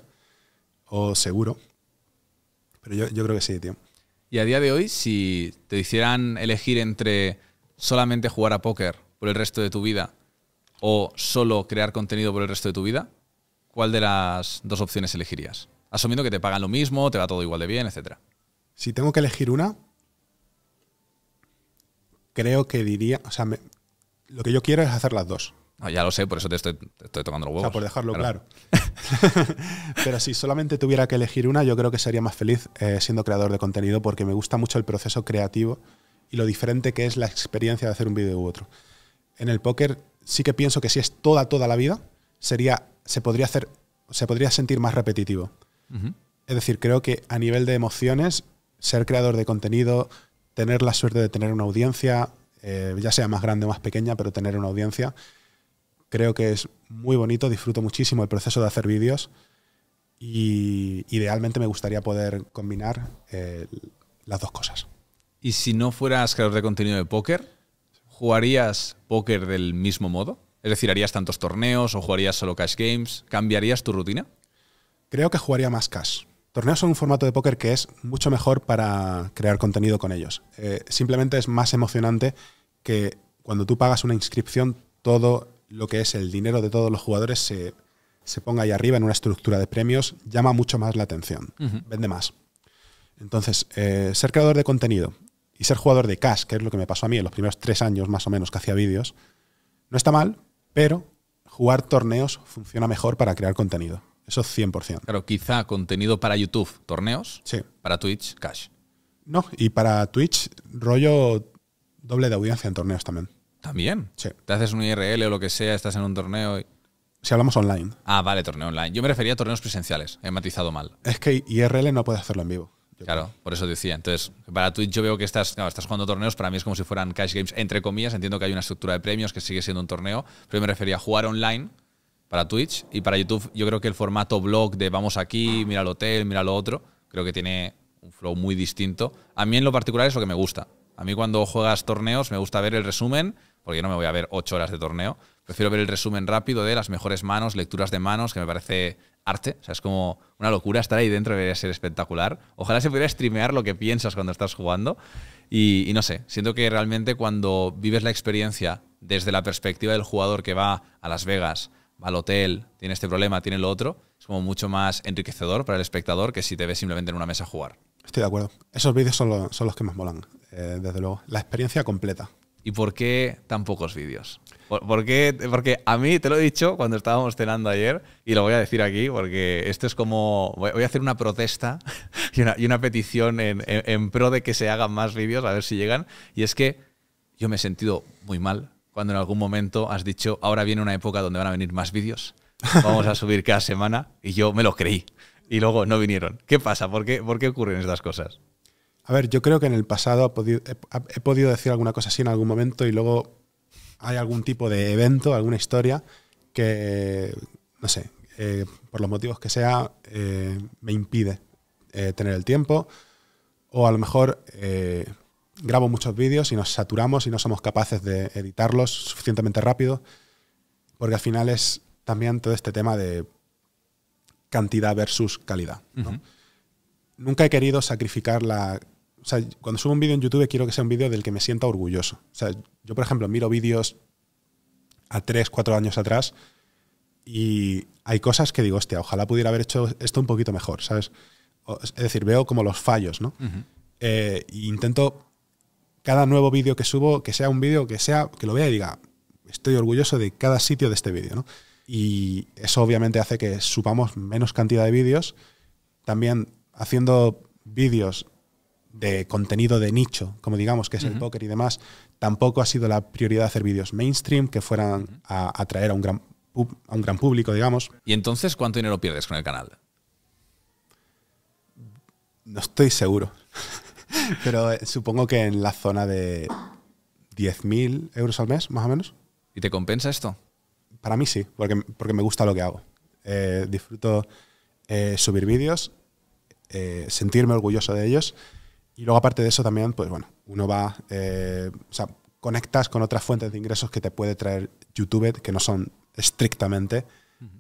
o seguro, pero yo, yo creo que sí, tío. Y a día de hoy, si te hicieran elegir entre solamente jugar a póker por el resto de tu vida o solo crear contenido por el resto de tu vida, ¿cuál de las dos opciones elegirías? Asumiendo que te pagan lo mismo, te va todo igual de bien, etc. Si tengo que elegir una, creo que diría, o sea, lo que yo quiero es hacer las dos ya lo sé, por eso te estoy, tocando los huevos. por dejarlo claro. Pero si solamente tuviera que elegir una, yo creo que sería más feliz eh, siendo creador de contenido porque me gusta mucho el proceso creativo y lo diferente que es la experiencia de hacer un vídeo u otro. En el póker sí que pienso que si es toda, toda la vida, sería, se, podría hacer, se podría sentir más repetitivo. Es decir, creo que a nivel de emociones, ser creador de contenido, tener la suerte de tener una audiencia, eh, ya sea más grande o más pequeña, pero tener una audiencia, Creo que es muy bonito, disfruto muchísimo el proceso de hacer vídeos y idealmente me gustaría poder combinar eh, las dos cosas. ¿Y si no fueras creador de contenido de póker, jugarías póker del mismo modo? Es decir, ¿harías tantos torneos o jugarías solo cash games? ¿Cambiarías tu rutina? Creo que jugaría más cash. Torneos son un formato de póker que es mucho mejor para crear contenido con ellos. Eh, simplemente es más emocionante que cuando tú pagas una inscripción, todo lo que es el dinero de todos los jugadores se, ponga ahí arriba en una estructura de premios, llama mucho más la atención, vende más. Entonces, eh, ser creador de contenido y ser jugador de cash, que es lo que me pasó a mí en los primeros tres años más o menos que hacía vídeos, no está mal, pero jugar torneos funciona mejor para crear contenido. Eso 100%. Claro, quizá contenido para YouTube, torneos. Sí. Para Twitch, cash. No, y para Twitch, rollo doble de audiencia en torneos también. También. Sí. Te haces un IRL o lo que sea, estás en un torneo. Si hablamos online. Ah, vale, torneo online. Yo me refería a torneos presenciales. He matizado mal. Es que IRL no puedes hacerlo en vivo. Claro, por eso decía. Entonces, para Twitch yo veo que estás, estás jugando torneos, para mí es como si fueran cash games, entre comillas. Entiendo que hay una estructura de premios que sigue siendo un torneo, pero yo me refería a jugar online para Twitch y para YouTube. Yo creo que el formato blog de vamos aquí, mira el hotel, mira lo otro, creo que tiene un flow muy distinto. A mí en lo particular es lo que me gusta. A mí cuando juegas torneos me gusta ver el resumen porque yo no me voy a ver ocho horas de torneo. Prefiero ver el resumen rápido de las mejores manos, lecturas de manos, que me parece arte. O sea, es como una locura estar ahí dentro, debería ser espectacular. Ojalá se pudiera streamear lo que piensas cuando estás jugando. Y, no sé, siento que realmente cuando vives la experiencia desde la perspectiva del jugador que va a Las Vegas, va al hotel, tiene este problema, tiene lo otro, es como mucho más enriquecedor para el espectador que si te ves simplemente en una mesa jugar. Estoy de acuerdo. Esos vídeos son, los, que más molan, eh, desde luego. La experiencia completa. ¿Y por qué tan pocos vídeos? Porque a mí, te lo he dicho cuando estábamos cenando ayer, y lo voy a decir aquí, porque esto es como, voy a hacer una protesta y una, petición en, pro de que se hagan más vídeos, a ver si llegan, y es que yo me he sentido muy mal cuando en algún momento has dicho, ahora viene una época donde van a venir más vídeos, vamos a subir cada semana, y yo me lo creí. Y luego no vinieron. ¿Qué pasa? ¿Por por qué ocurren estas cosas? A ver, yo creo que en el pasado he podido, decir alguna cosa así en algún momento y luego hay algún tipo de evento, alguna historia que, no sé, eh, por los motivos que sea, eh, me impide eh, tener el tiempo. O a lo mejor grabo muchos vídeos y nos saturamos y no somos capaces de editarlos suficientemente rápido. Porque al final es también todo este tema de cantidad versus calidad. ¿no? nunca he querido sacrificar la... O sea, cuando subo un vídeo en YouTube quiero que sea un vídeo del que me sienta orgulloso. O sea, yo, por ejemplo, miro vídeos a tres, cuatro años atrás y hay cosas que digo, hostia, ojalá pudiera haber hecho esto un poquito mejor, ¿sabes? es decir, veo como los fallos, ¿no? Eh, e intento cada nuevo vídeo que subo, que sea un vídeo que sea, que lo vea y diga, estoy orgulloso de cada sitio de este vídeo, ¿no? Y eso obviamente hace que subamos menos cantidad de vídeos. También haciendo vídeos de contenido de nicho, como digamos que es el póker y demás, tampoco ha sido la prioridad hacer vídeos mainstream que fueran a atraer a un, gran, a un gran público, digamos. ¿Y entonces cuánto dinero pierdes con el canal? No estoy seguro, pero eh, supongo que en la zona de 10.000 euros al mes, más o menos. ¿Y te compensa esto? Para mí sí, porque, porque me gusta lo que hago. Eh, disfruto eh, subir vídeos, eh, sentirme orgulloso de ellos. Y luego aparte de eso también, pues bueno, uno va, eh, o sea, conectas con otras fuentes de ingresos que te puede traer YouTube, que no son estrictamente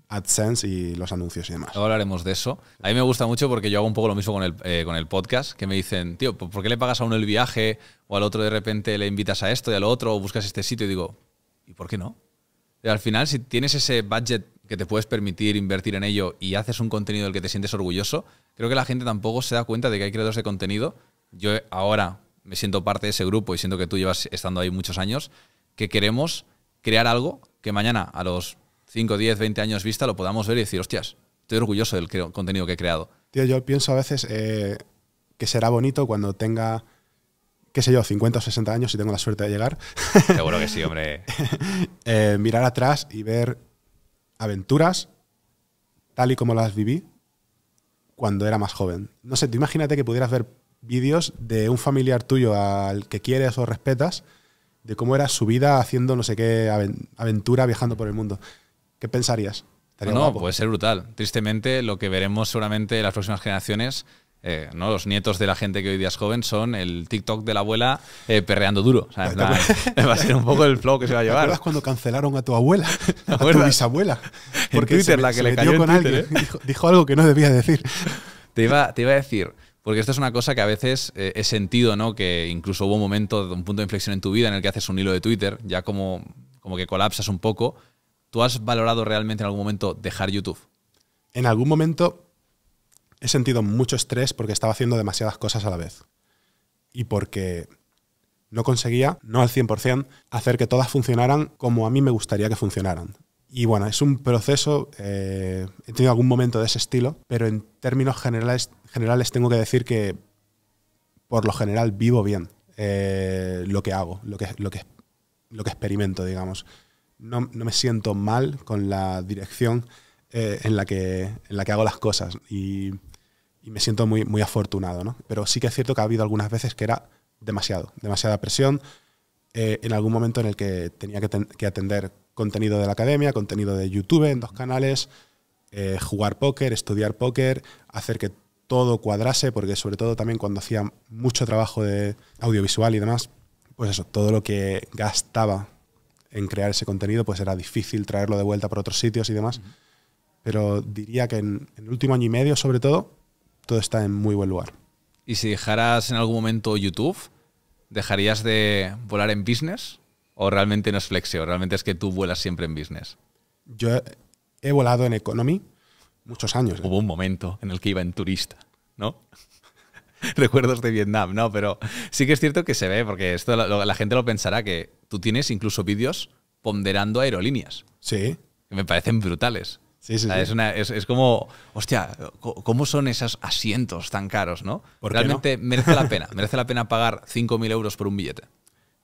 AdSense y los anuncios y demás. Luego hablaremos de eso. A mí me gusta mucho porque yo hago un poco lo mismo con el, eh, con el podcast, que me dicen, tío, ¿por qué le pagas a uno el viaje o al otro de repente le invitas a esto y al otro o buscas este sitio? Y digo, ¿y por qué no? al final, si tienes ese budget que te puedes permitir invertir en ello y haces un contenido del que te sientes orgulloso, creo que la gente tampoco se da cuenta de que hay creadores de contenido. Yo ahora me siento parte de ese grupo y siento que tú llevas estando ahí muchos años, que queremos crear algo que mañana a los 5, 10, 20 años vista lo podamos ver y decir, hostias, estoy orgulloso del contenido que he creado. Tío, yo pienso a veces eh, que será bonito cuando tenga qué sé yo, 50 o 60 años, si tengo la suerte de llegar. Seguro que sí, hombre. Eh, mirar atrás y ver aventuras tal y como las viví cuando era más joven. No sé, tú imagínate que pudieras ver vídeos de un familiar tuyo al que quieres o respetas, de cómo era su vida haciendo no sé qué aventura viajando por el mundo. ¿Qué pensarías? no, puede ser brutal. Tristemente, lo que veremos seguramente en las próximas generaciones eh, Los nietos de la gente que hoy día es joven son el TikTok de la abuela eh, perreando duro. va a ser un poco el flow que se va a llevar. ¿Te acuerdas cuando cancelaron a tu abuela? a tu bisabuela? Porque Twitter, la que le cayó con alguien. ¿eh? Dijo, algo que no debía decir. Te iba, te iba a decir. Porque esto es una cosa que a veces he sentido, ¿no? Que incluso hubo un momento, un punto de inflexión en tu vida en el que haces un hilo de Twitter, ya como, como que colapsas un poco. ¿Tú has valorado realmente en algún momento dejar YouTube? En algún momento he sentido mucho estrés porque estaba haciendo demasiadas cosas a la vez y porque no conseguía, no al 100%, hacer que todas funcionaran como a mí me gustaría que funcionaran. Y bueno, es un proceso, eh, he tenido algún momento de ese estilo, pero en términos generales, generales tengo que decir que por lo general vivo bien eh, lo que hago, lo que, lo que, lo que experimento, digamos. No, me siento mal con la dirección eh, en, la que, en la que hago las cosas. Y y me siento muy, muy afortunado, ¿no? Pero sí que es cierto que ha habido algunas veces que era demasiado, demasiada presión, eh, en algún momento en el que tenía que, atender contenido de la academia, contenido de YouTube en dos canales, eh, jugar póker, estudiar póker, hacer que todo cuadrase, porque sobre todo también cuando hacía mucho trabajo de audiovisual y demás, pues eso, todo lo que gastaba en crear ese contenido, pues era difícil traerlo de vuelta por otros sitios y demás. Pero diría que en, el último año y medio, sobre todo, todo está en muy buen lugar. ¿Y si dejaras en algún momento YouTube, dejarías de volar en business? ¿O realmente no es flexio? ¿Realmente es que tú vuelas siempre en business? Yo he volado en economy muchos años. ¿eh? Hubo un momento en el que iba en turista, ¿no? Recuerdos de Vietnam, no, pero sí que es cierto que se ve, porque esto la gente lo pensará, que tú tienes incluso vídeos ponderando aerolíneas. Sí. Que me parecen brutales. Sí, sí, Es, como, hostia, ¿cómo son esos asientos tan caros, no? Realmente merece la pena. merece la pena pagar 5.000 euros por un billete.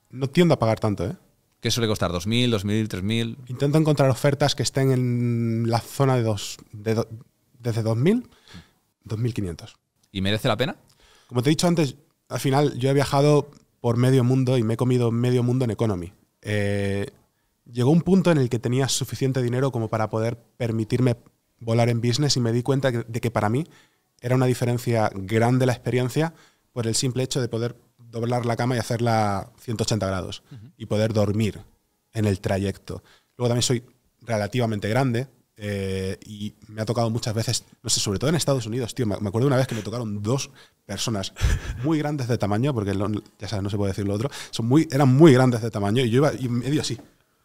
No tiendo a pagar tanto, ¿eh? ¿Qué suele costar? ¿2.000, 2.000, 3.000? Intento encontrar ofertas que estén en la zona de, dos, desde 2.000, 2.500. ¿Y merece la pena? Como te he dicho antes, al final yo he viajado por medio mundo y me he comido medio mundo en economy. Eh, llegó un punto en el que tenía suficiente dinero como para poder permitirme volar en business y me di cuenta de que para mí era una diferencia grande la experiencia por el simple hecho de poder doblar la cama y hacerla 180 grados y poder dormir en el trayecto. Luego también soy relativamente grande eh, y me ha tocado muchas veces, no sé, sobre todo en Estados Unidos, tío, me, acuerdo una vez que me tocaron dos personas muy grandes de tamaño, porque ya sabes, no se puede decir lo otro, son muy, eran muy grandes de tamaño y yo iba y medio así.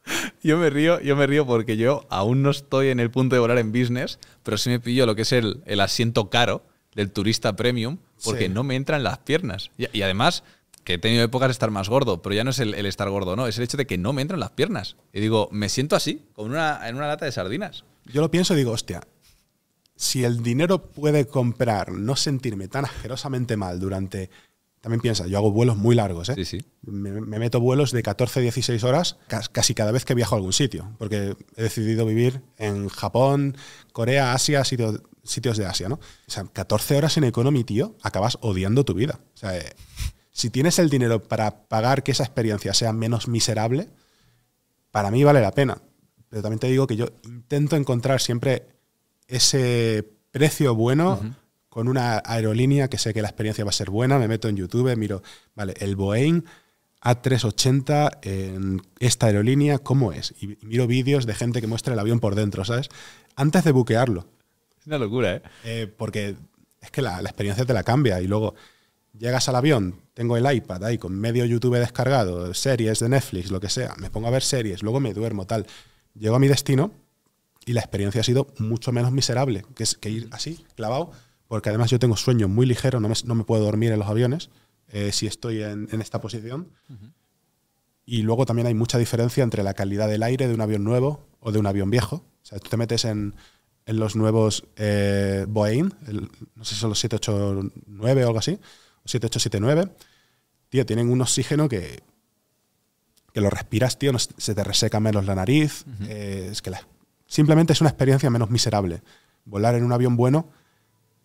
Yo me río, yo me río porque yo aún no estoy en el punto de volar en business, pero sí me pillo lo que es el, asiento caro del turista premium porque no me entran las piernas. Y, además, que he tenido épocas de estar más gordo, pero ya no es el, estar gordo, no, es el hecho de que no me entran las piernas. Y digo, me siento así, como una, en una lata de sardinas. Yo lo pienso y digo, hostia, si el dinero puede comprar no sentirme tan asquerosamente mal durante también piensa, yo hago vuelos muy largos, ¿eh? Sí, sí. Me, meto vuelos de 14, 16 horas casi cada vez que viajo a algún sitio, porque he decidido vivir en Japón, Corea, Asia, sitios, sitios de Asia, ¿no? O sea, 14 horas en economy, tío, acabas odiando tu vida. O sea, eh, si tienes el dinero para pagar que esa experiencia sea menos miserable, para mí vale la pena. Pero también te digo que yo intento encontrar siempre ese precio bueno con una aerolínea que sé que la experiencia va a ser buena, me meto en YouTube, miro, vale, el Boeing A380 en esta aerolínea, ¿cómo es? Y miro vídeos de gente que muestra el avión por dentro, ¿sabes? Antes de buquearlo. Es una locura, ¿eh? eh porque es que la, experiencia te la cambia y luego llegas al avión, tengo el iPad ahí con medio YouTube descargado, series de Netflix, lo que sea, me pongo a ver series, luego me duermo, tal. Llego a mi destino y la experiencia ha sido mucho menos miserable que, que ir así, clavado porque además yo tengo sueño muy ligero, no me, puedo dormir en los aviones eh, si estoy en, esta posición. Y luego también hay mucha diferencia entre la calidad del aire de un avión nuevo o de un avión viejo. O sea, tú te metes en, los nuevos eh, Boeing, no sé si son los 789 o algo así, o 7879. Tío, tienen un oxígeno que, que lo respiras, tío, se te reseca menos la nariz. Eh, es que simplemente es una experiencia menos miserable. Volar en un avión bueno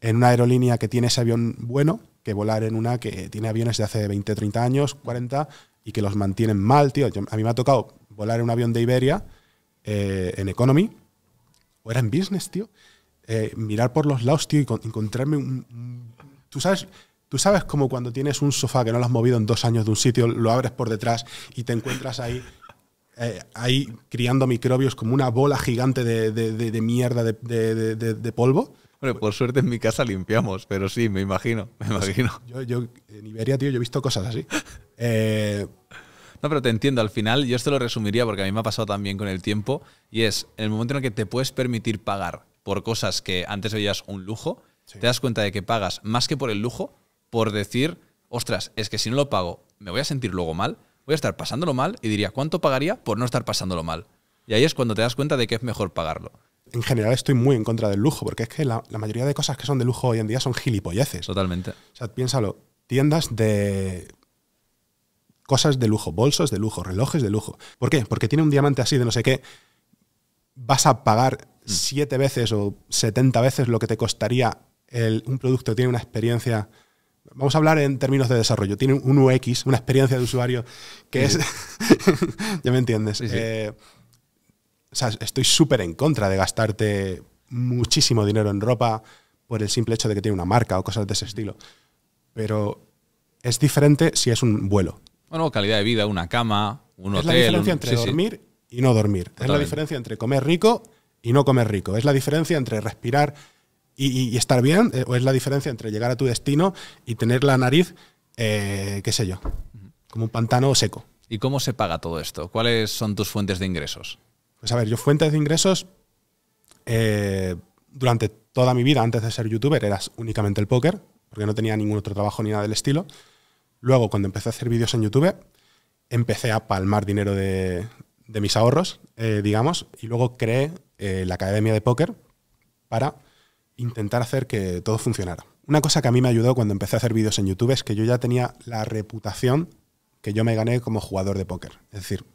en una aerolínea que tiene ese avión bueno que volar en una que tiene aviones de hace 20, 30 años, 40, y que los mantienen mal, tío. a mí me ha tocado volar en un avión de Iberia eh, en Economy, o era en Business, tío. Eh, mirar por los lados, tío, y encontrarme un... Tú sabes, Tú sabes como cuando tienes un sofá que no lo has movido en dos años de un sitio, lo abres por detrás y te encuentras ahí, eh, ahí criando microbios como una bola gigante de, de, de mierda de, polvo. Bueno, por suerte en mi casa limpiamos, pero sí, me imagino, me pues imagino. Yo, yo en Iberia, tío, yo he visto cosas así. Eh, no, pero te entiendo, al final yo esto lo resumiría porque a mí me ha pasado también con el tiempo y es en el momento en el que te puedes permitir pagar por cosas que antes veías un lujo, te das cuenta de que pagas más que por el lujo, por decir, ostras, es que si no lo pago, me voy a sentir luego mal, voy a estar pasándolo mal y diría, ¿cuánto pagaría por no estar pasándolo mal? Y ahí es cuando te das cuenta de que es mejor pagarlo en general estoy muy en contra del lujo, porque es que la, mayoría de cosas que son de lujo hoy en día son gilipolleces. Totalmente. O sea, piénsalo, tiendas de cosas de lujo, bolsos de lujo, relojes de lujo. ¿Por qué? Porque tiene un diamante así de no sé qué, vas a pagar mm. siete veces o setenta veces lo que te costaría un producto, tiene una experiencia... Vamos a hablar en términos de desarrollo. Tiene un UX, una experiencia de usuario que es... ya me entiendes. Eh, o sea, estoy súper en contra de gastarte muchísimo dinero en ropa por el simple hecho de que tiene una marca o cosas de ese estilo. Pero es diferente si es un vuelo. Bueno, calidad de vida, una cama, un hotel. Es la diferencia entre dormir y no dormir. Es la diferencia entre comer rico y no comer rico. Es la diferencia entre respirar y, estar bien, eh, o es la diferencia entre llegar a tu destino y tener la nariz, eh, qué sé yo, como un pantano seco. ¿Y cómo se paga todo esto? ¿Cuáles son tus fuentes de ingresos? Pues a ver, yo fuentes de ingresos eh, durante toda mi vida, antes de ser youtuber, eras únicamente el póker, porque no tenía ningún otro trabajo ni nada del estilo. Luego, cuando empecé a hacer vídeos en YouTube, empecé a palmar dinero de, mis ahorros, eh, digamos, y luego creé eh, la Academia de Póker para intentar hacer que todo funcionara. Una cosa que a mí me ayudó cuando empecé a hacer vídeos en YouTube es que yo ya tenía la reputación que yo me gané como jugador de póker. Es decir,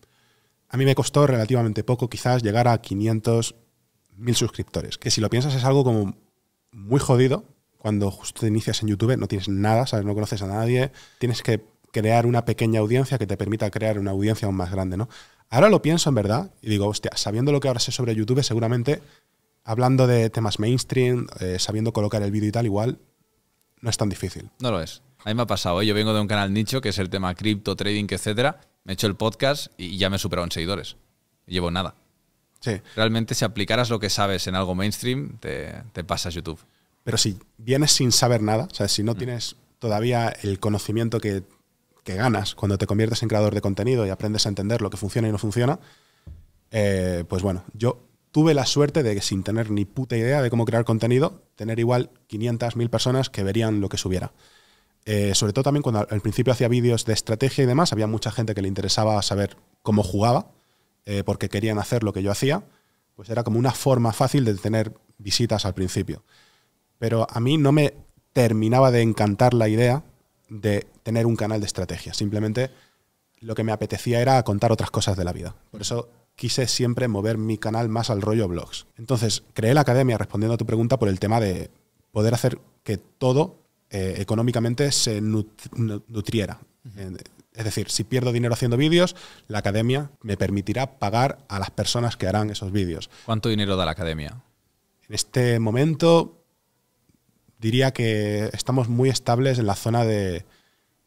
a mí me costó relativamente poco quizás llegar a 500 mil suscriptores, que si lo piensas es algo como muy jodido cuando justo te inicias en YouTube, no tienes nada, ¿sabes? no conoces a nadie, tienes que crear una pequeña audiencia que te permita crear una audiencia aún más grande, ¿no? Ahora lo pienso en verdad y digo, hostia, sabiendo lo que ahora sé sobre YouTube, seguramente hablando de temas mainstream, eh, sabiendo colocar el vídeo y tal, igual no es tan difícil. No lo es. A mí me ha pasado, ¿eh? yo vengo de un canal nicho que es el tema cripto, trading, etcétera, me he hecho el podcast y ya me he superado en seguidores. Llevo nada. Realmente, si aplicaras lo que sabes en algo mainstream, te, pasas YouTube. Pero si vienes sin saber nada, o sea, si no mm. tienes todavía el conocimiento que, ganas cuando te conviertes en creador de contenido y aprendes a entender lo que funciona y no funciona, eh, pues bueno, yo tuve la suerte de que sin tener ni puta idea de cómo crear contenido, tener igual 500.000 personas que verían lo que subiera. Eh, sobre todo también cuando al principio hacía vídeos de estrategia y demás, había mucha gente que le interesaba saber cómo jugaba, eh, porque querían hacer lo que yo hacía, pues era como una forma fácil de tener visitas al principio. Pero a mí no me terminaba de encantar la idea de tener un canal de estrategia, simplemente lo que me apetecía era contar otras cosas de la vida. Por eso quise siempre mover mi canal más al rollo blogs. Entonces, creé la academia, respondiendo a tu pregunta, por el tema de poder hacer que todo eh, económicamente se nutriera. Es decir, si pierdo dinero haciendo vídeos, la academia me permitirá pagar a las personas que harán esos vídeos. ¿Cuánto dinero da la academia? En este momento diría que estamos muy estables en la zona de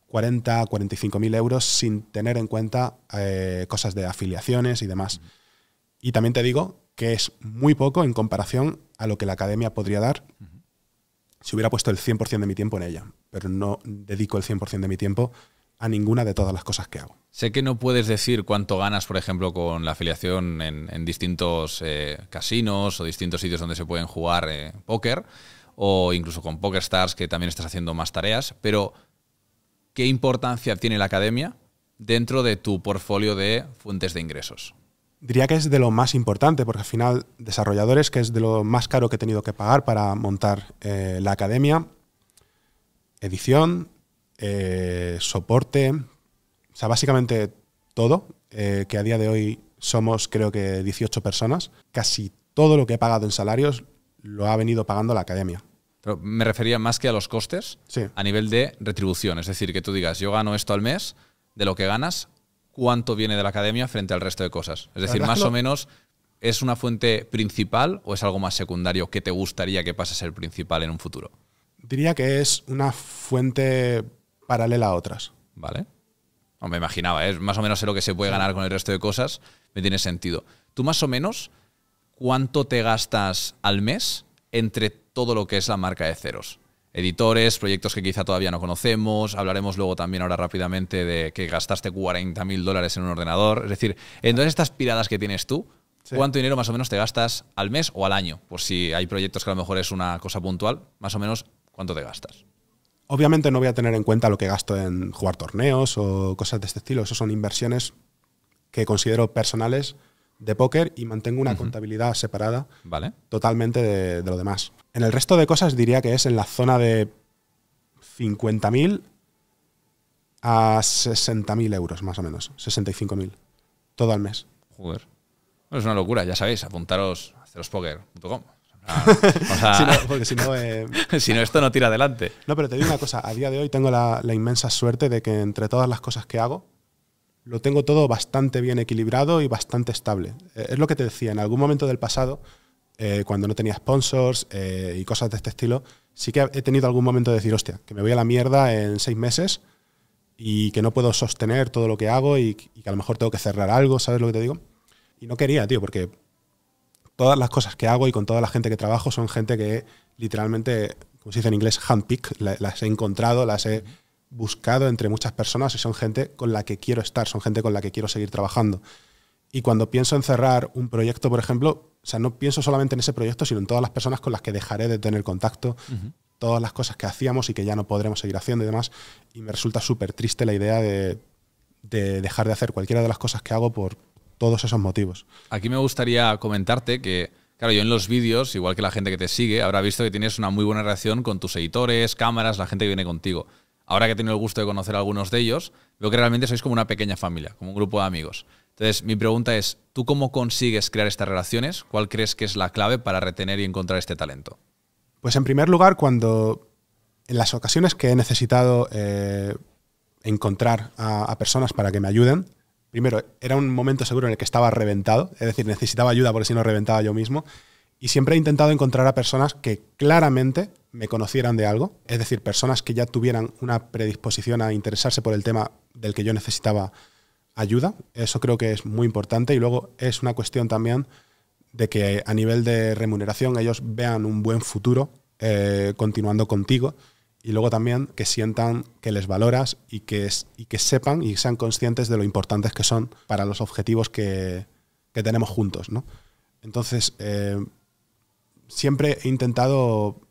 40 a 45 mil euros sin tener en cuenta eh, cosas de afiliaciones y demás. Y también te digo que es muy poco en comparación a lo que la academia podría dar si hubiera puesto el 100% de mi tiempo en ella, pero no dedico el 100% de mi tiempo a ninguna de todas las cosas que hago. Sé que no puedes decir cuánto ganas, por ejemplo, con la afiliación en, distintos eh, casinos o distintos sitios donde se pueden jugar eh, póker, o incluso con PokerStars, que también estás haciendo más tareas, pero ¿qué importancia tiene la academia dentro de tu portfolio de fuentes de ingresos? diría que es de lo más importante, porque al final desarrolladores, que es de lo más caro que he tenido que pagar para montar eh, la academia, edición, eh, soporte, o sea, básicamente todo, eh, que a día de hoy somos creo que 18 personas, casi todo lo que he pagado en salarios lo ha venido pagando la academia. Pero me refería más que a los costes a nivel de retribución, es decir, que tú digas, yo gano esto al mes, de lo que ganas, cuánto viene de la academia frente al resto de cosas. Es decir, más o menos, ¿es una fuente principal o es algo más secundario que te gustaría que pase a ser principal en un futuro? Diría que es una fuente paralela a otras. Vale. No, me imaginaba, ¿eh? es más o menos sé lo que se puede ganar con el resto de cosas, me tiene sentido. Tú más o menos, ¿cuánto te gastas al mes entre todo lo que es la marca de ceros? editores, proyectos que quizá todavía no conocemos. Hablaremos luego también ahora rápidamente de que gastaste 40.000 dólares en un ordenador. Es decir, en todas estas piradas que tienes tú, ¿Cuánto dinero más o menos te gastas al mes o al año? Pues si hay proyectos que a lo mejor es una cosa puntual, más o menos, ¿cuánto te gastas? Obviamente no voy a tener en cuenta lo que gasto en jugar torneos o cosas de este estilo. Esas son inversiones que considero personales de póker y mantengo una contabilidad separada vale. totalmente de, lo demás. En el resto de cosas diría que es en la zona de 50.000 a 60.000 euros, más o menos. 65.000. Todo al mes. Joder. es una locura, ya sabéis, apuntaros a los o sea, si no, porque eh, si no, esto no tira adelante. No, pero te digo una cosa, a día de hoy tengo la inmensa suerte de que entre todas las cosas que hago, lo tengo todo bastante bien equilibrado y bastante estable. Eh, es lo que te decía, en algún momento del pasado, eh, cuando no tenía sponsors eh, y cosas de este estilo, sí que he tenido algún momento de decir, hostia, que me voy a la mierda en seis meses y que no puedo sostener todo lo que hago y, y que a lo mejor tengo que cerrar algo, ¿sabes lo que te digo? Y no quería, tío, porque todas las cosas que hago y con toda la gente que trabajo son gente que literalmente, como se dice en inglés, handpick, las he encontrado, las he buscado entre muchas personas y son gente con la que quiero estar, son gente con la que quiero seguir trabajando. Y cuando pienso en cerrar un proyecto, por ejemplo, o sea, no pienso solamente en ese proyecto, sino en todas las personas con las que dejaré de tener contacto, todas las cosas que hacíamos y que ya no podremos seguir haciendo y demás. Y me resulta súper triste la idea de, dejar de hacer cualquiera de las cosas que hago por todos esos motivos. Aquí me gustaría comentarte que Claro, yo en los vídeos, igual que la gente que te sigue, habrá visto que tienes una muy buena relación con tus editores, cámaras, la gente que viene contigo ahora que he tenido el gusto de conocer a algunos de ellos, veo que realmente sois como una pequeña familia, como un grupo de amigos. Entonces, mi pregunta es, ¿tú cómo consigues crear estas relaciones? ¿Cuál crees que es la clave para retener y encontrar este talento? Pues en primer lugar, cuando en las ocasiones que he necesitado eh, encontrar a, personas para que me ayuden, primero, era un momento seguro en el que estaba reventado, es decir, necesitaba ayuda porque si no reventaba yo mismo, y siempre he intentado encontrar a personas que claramente me conocieran de algo, es decir, personas que ya tuvieran una predisposición a interesarse por el tema del que yo necesitaba ayuda. Eso creo que es muy importante y luego es una cuestión también de que a nivel de remuneración ellos vean un buen futuro eh, continuando contigo y luego también que sientan que les valoras y que, sepan y sean conscientes de lo importantes que son para los objetivos que, tenemos juntos. Entonces, eh, siempre he intentado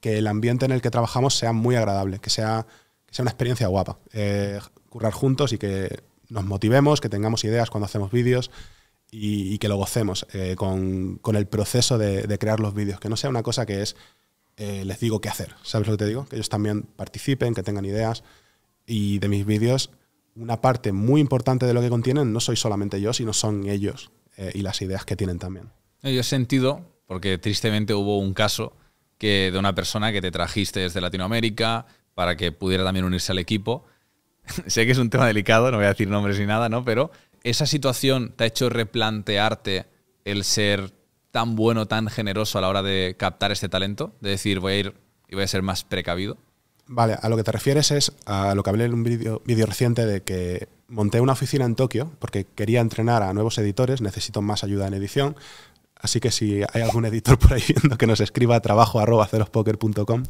que el ambiente en el que trabajamos sea muy agradable, que sea, sea una experiencia guapa. Eh, currar juntos y que nos motivemos, que tengamos ideas cuando hacemos vídeos y, que lo gocemos eh, con, el proceso de, crear los vídeos, que no sea una cosa que es eh, les digo qué hacer, ¿sabes lo que te digo? Que ellos también participen, que tengan ideas y de mis vídeos una parte muy importante de lo que contienen no soy solamente yo, sino son ellos y las ideas que tienen también. Yo he sentido, porque tristemente hubo un caso que de una persona que te trajiste desde Latinoamérica para que pudiera también unirse al equipo. sé que es un tema delicado, no voy a decir nombres ni nada, Pero esa situación te ha hecho replantearte el ser tan bueno, tan generoso a la hora de captar este talento, de decir, voy a ir y voy a ser más precavido. Vale, a lo que te refieres es a lo que hablé en un vídeo reciente de que monté una oficina en Tokio porque quería entrenar a nuevos editores, necesito más ayuda en edición, Así que si hay algún editor por ahí viendo que nos escriba a trabajo arroba cerospoker.com.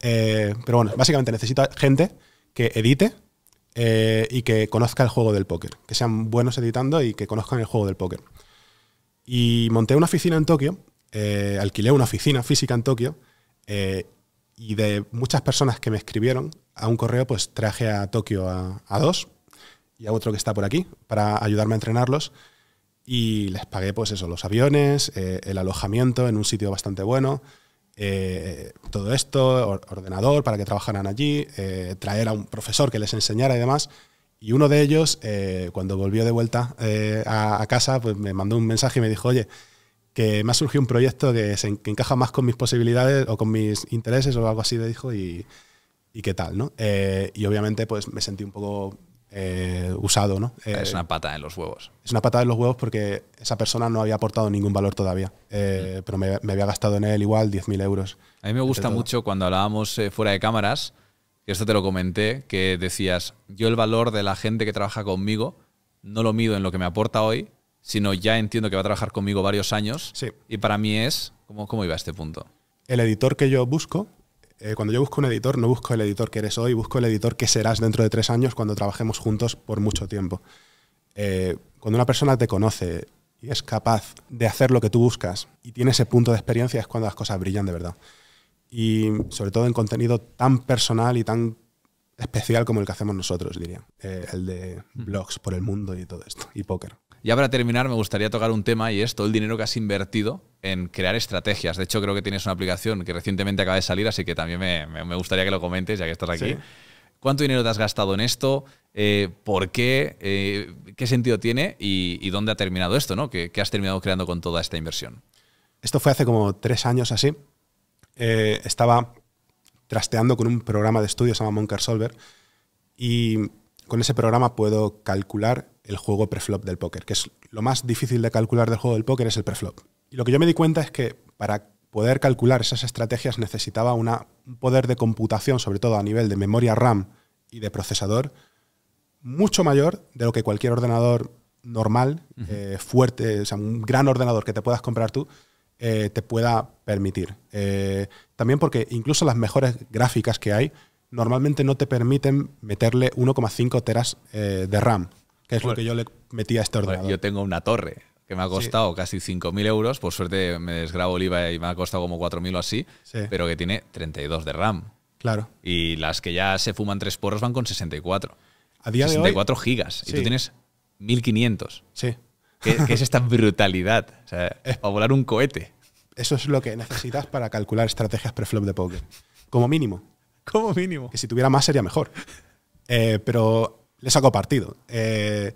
Eh, pero bueno, básicamente necesito gente que edite eh, y que conozca el juego del póker. Que sean buenos editando y que conozcan el juego del póker. Y monté una oficina en Tokio, eh, alquilé una oficina física en Tokio y de muchas personas que me escribieron a un correo, pues traje a Tokio a dos y a otro que está por aquí para ayudarme a entrenarlos y les pagué pues eso, los aviones, eh, el alojamiento en un sitio bastante bueno, eh, todo esto, ordenador para que trabajaran allí, eh, traer a un profesor que les enseñara y demás. Y uno de ellos, cuando volvió de vuelta a, casa, pues me mandó un mensaje y me dijo, oye, que me ha surgido un proyecto que, se encaja más con mis posibilidades o con mis intereses o algo así, le dijo, y, y qué tal, ¿no? y obviamente pues me sentí un poco eh, usado, ¿no? es una eh, pata en los huevos. Es una pata en los huevos porque esa persona no había aportado ningún valor todavía, eh, pero me, había gastado en él igual 10.000 euros. A mí me gusta mucho cuando hablábamos fuera de cámaras, que esto te lo comenté, que decías, yo el valor de la gente que trabaja conmigo no lo mido en lo que me aporta hoy, sino ya entiendo que va a trabajar conmigo varios años. Sí. Y para mí es, como cómo iba a este punto? El editor que yo busco eh, cuando yo busco un editor, no busco el editor que eres hoy, busco el editor que serás dentro de tres años cuando trabajemos juntos por mucho tiempo. Eh, cuando una persona te conoce y es capaz de hacer lo que tú buscas y tiene ese punto de experiencia es cuando las cosas brillan de verdad. Y sobre todo en contenido tan personal y tan especial como el que hacemos nosotros, diría. Eh, el de blogs por el mundo y todo esto, y póker. Ya para terminar, me gustaría tocar un tema y es todo el dinero que has invertido en crear estrategias. De hecho, creo que tienes una aplicación que recientemente acaba de salir, así que también me, gustaría que lo comentes, ya que estás aquí. ¿Cuánto dinero te has gastado en esto? Eh, ¿Por qué? Eh, ¿Qué sentido tiene? Y, dónde ha terminado esto? ¿no? ¿Qué, has terminado creando con toda esta inversión? Esto fue hace como tres años así. Eh, estaba trasteando con un programa de estudio, se llama Monker Solver, y con ese programa puedo calcular el juego preflop del póker, que es lo más difícil de calcular del juego del póker es el preflop. Y lo que yo me di cuenta es que para poder calcular esas estrategias necesitaba un poder de computación, sobre todo a nivel de memoria RAM y de procesador, mucho mayor de lo que cualquier ordenador normal, eh, fuerte, o sea, un gran ordenador que te puedas comprar tú, eh, te pueda permitir. Eh, también porque incluso las mejores gráficas que hay normalmente no te permiten meterle 1,5 teras de RAM que es lo que yo le metí a este ordenador. yo tengo una torre que me ha costado casi 5.000 euros, por suerte me desgrabo el IVA y me ha costado como 4.000 o así, pero que tiene 32 de RAM. Claro. Y las que ya se fuman tres porros van con 64. A 64 gigas. Y tú tienes 1500. Sí. ¿Qué, es esta brutalidad? O sea, es, eh. para volar un cohete. Eso es lo que necesitas para calcular estrategias preflop de poker. Como mínimo. Como mínimo. Que si tuviera más sería mejor. Eh, pero le saco partido. Eh,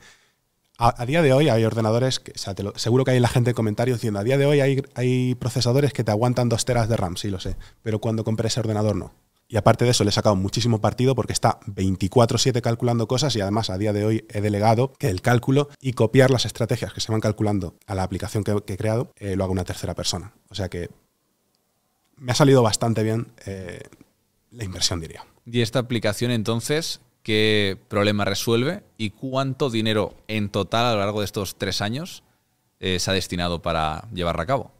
a, día de hoy hay ordenadores, que, seguro que hay la gente en comentarios diciendo, a día de hoy hay, procesadores que te aguantan dos teras de RAM, sí lo sé, pero cuando compré ese ordenador no. Y aparte de eso, le he sacado muchísimo partido porque está 24/7 calculando cosas y además a día de hoy he delegado que el cálculo y copiar las estrategias que se van calculando a la aplicación que, he creado eh, lo haga una tercera persona. O sea que me ha salido bastante bien eh, la inversión, diría. ¿Y esta aplicación entonces qué problema resuelve y cuánto dinero en total a lo largo de estos tres años eh, se ha destinado para llevar a cabo.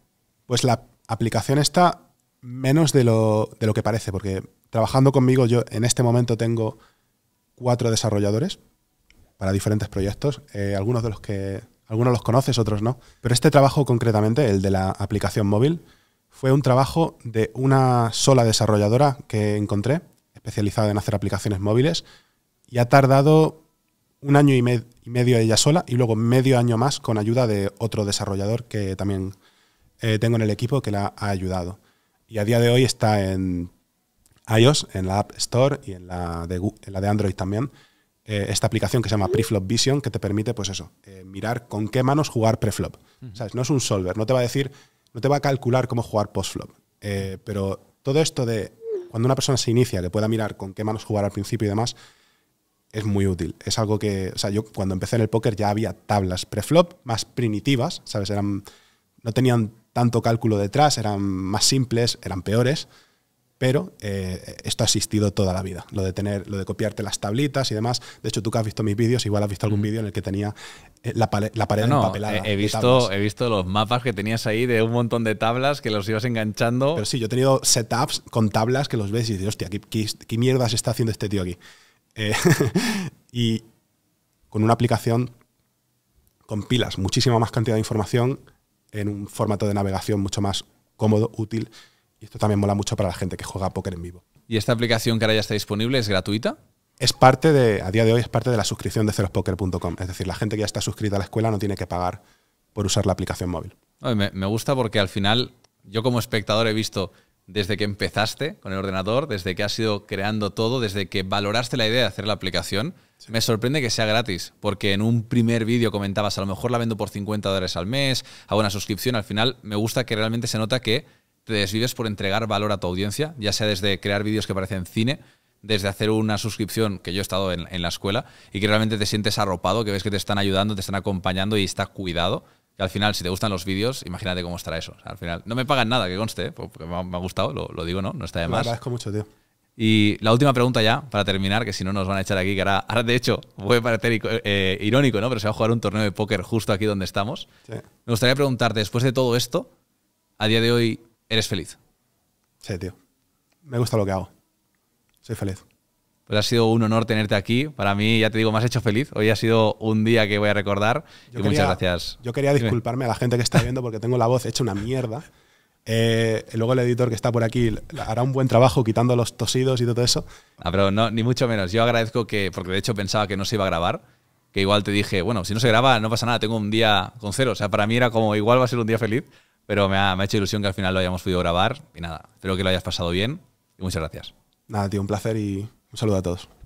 Pues la aplicación está menos de lo, que parece, porque trabajando conmigo yo en este momento tengo cuatro desarrolladores para diferentes proyectos, eh, algunos de los que algunos los conoces, otros no. Pero este trabajo concretamente, el de la aplicación móvil, fue un trabajo de una sola desarrolladora que encontré, especializada en hacer aplicaciones móviles, y ha tardado un año y, medio ella sola y luego medio año más con ayuda de otro desarrollador que también eh, tengo en el equipo que la ha ayudado. Y a día de hoy está en iOS, en la App Store y en la de, Android también. Eh, esta aplicación que se llama Preflop Vision que te permite, pues eso, eh, mirar con qué manos jugar preflop. No es un solver, no te va a decir, no te va a calcular cómo jugar postflop. pero todo esto de cuando una persona se inicia, que pueda mirar con qué manos jugar al principio y demás, es muy útil. Es algo que, o sea, yo cuando empecé en el póker ya había tablas preflop más primitivas, ¿sabes? Eran, no tenían tanto cálculo detrás, eran más simples, eran peores, pero eh, esto ha existido toda la vida, lo de tener, lo de copiarte las tablitas y demás. De hecho, tú que has visto mis vídeos, igual has visto algún mm. vídeo en el que tenía eh, la, pared no, empapelada. He, visto, he visto los mapas que tenías ahí de un montón de tablas que los ibas enganchando. Pero sí, yo he tenido setups con tablas que los ves y dices, hostia, ¿qué, qué, qué está haciendo este tío aquí? Eh, y con una aplicación compilas muchísima más cantidad de información en un formato de navegación mucho más cómodo, útil. Y esto también mola mucho para la gente que juega póker en vivo. ¿Y esta aplicación que ahora ya está disponible es gratuita? Es parte de, a día de hoy, es parte de la suscripción de cerospoker.com. Es decir, la gente que ya está suscrita a la escuela no tiene que pagar por usar la aplicación móvil. me gusta porque al final, yo como espectador he visto desde que empezaste con el ordenador, desde que has ido creando todo, desde que valoraste la idea de hacer la aplicación. Me sorprende que sea gratis, porque en un primer vídeo comentabas, a lo mejor la vendo por 50 dólares al mes, hago una suscripción, al final me gusta que realmente se nota que te desvives por entregar valor a tu audiencia, ya sea desde crear vídeos que parecen cine, desde hacer una suscripción, que yo he estado en la escuela, y que realmente te sientes arropado, que ves que te están ayudando, te están acompañando y está cuidado que al final, si te gustan los vídeos, imagínate cómo estará eso. al final, no me pagan nada, que conste, ¿eh? porque me ha, gustado, lo, digo, ¿no? No está de más. te agradezco mucho, tío. Y la última pregunta ya, para terminar, que si no nos van a echar aquí, que ahora, de hecho puede parecer eh, irónico, ¿no? Pero se va a jugar un torneo de póker justo aquí donde estamos. Me gustaría preguntarte, después de todo esto, a día de hoy, ¿eres feliz? Sí, tío. Me gusta lo que hago. Soy feliz. Pues ha sido un honor tenerte aquí. Para mí, ya te digo, me has hecho feliz. Hoy ha sido un día que voy a recordar. y muchas gracias. Yo quería disculparme a la gente que está viendo porque tengo la voz hecha una mierda. Eh, luego el editor que está por aquí hará un buen trabajo quitando los tosidos y todo eso. Ah, pero no, ni mucho menos. Yo agradezco que, porque de hecho pensaba que no se iba a grabar, que igual te dije, bueno, si no se graba, no pasa nada, tengo un día con cero. O sea, para mí era como, igual va a ser un día feliz, pero me ha, me ha hecho ilusión que al final lo hayamos podido grabar. Y nada, espero que lo hayas pasado bien y muchas gracias. Nada, tío, un placer y un saludo a todos.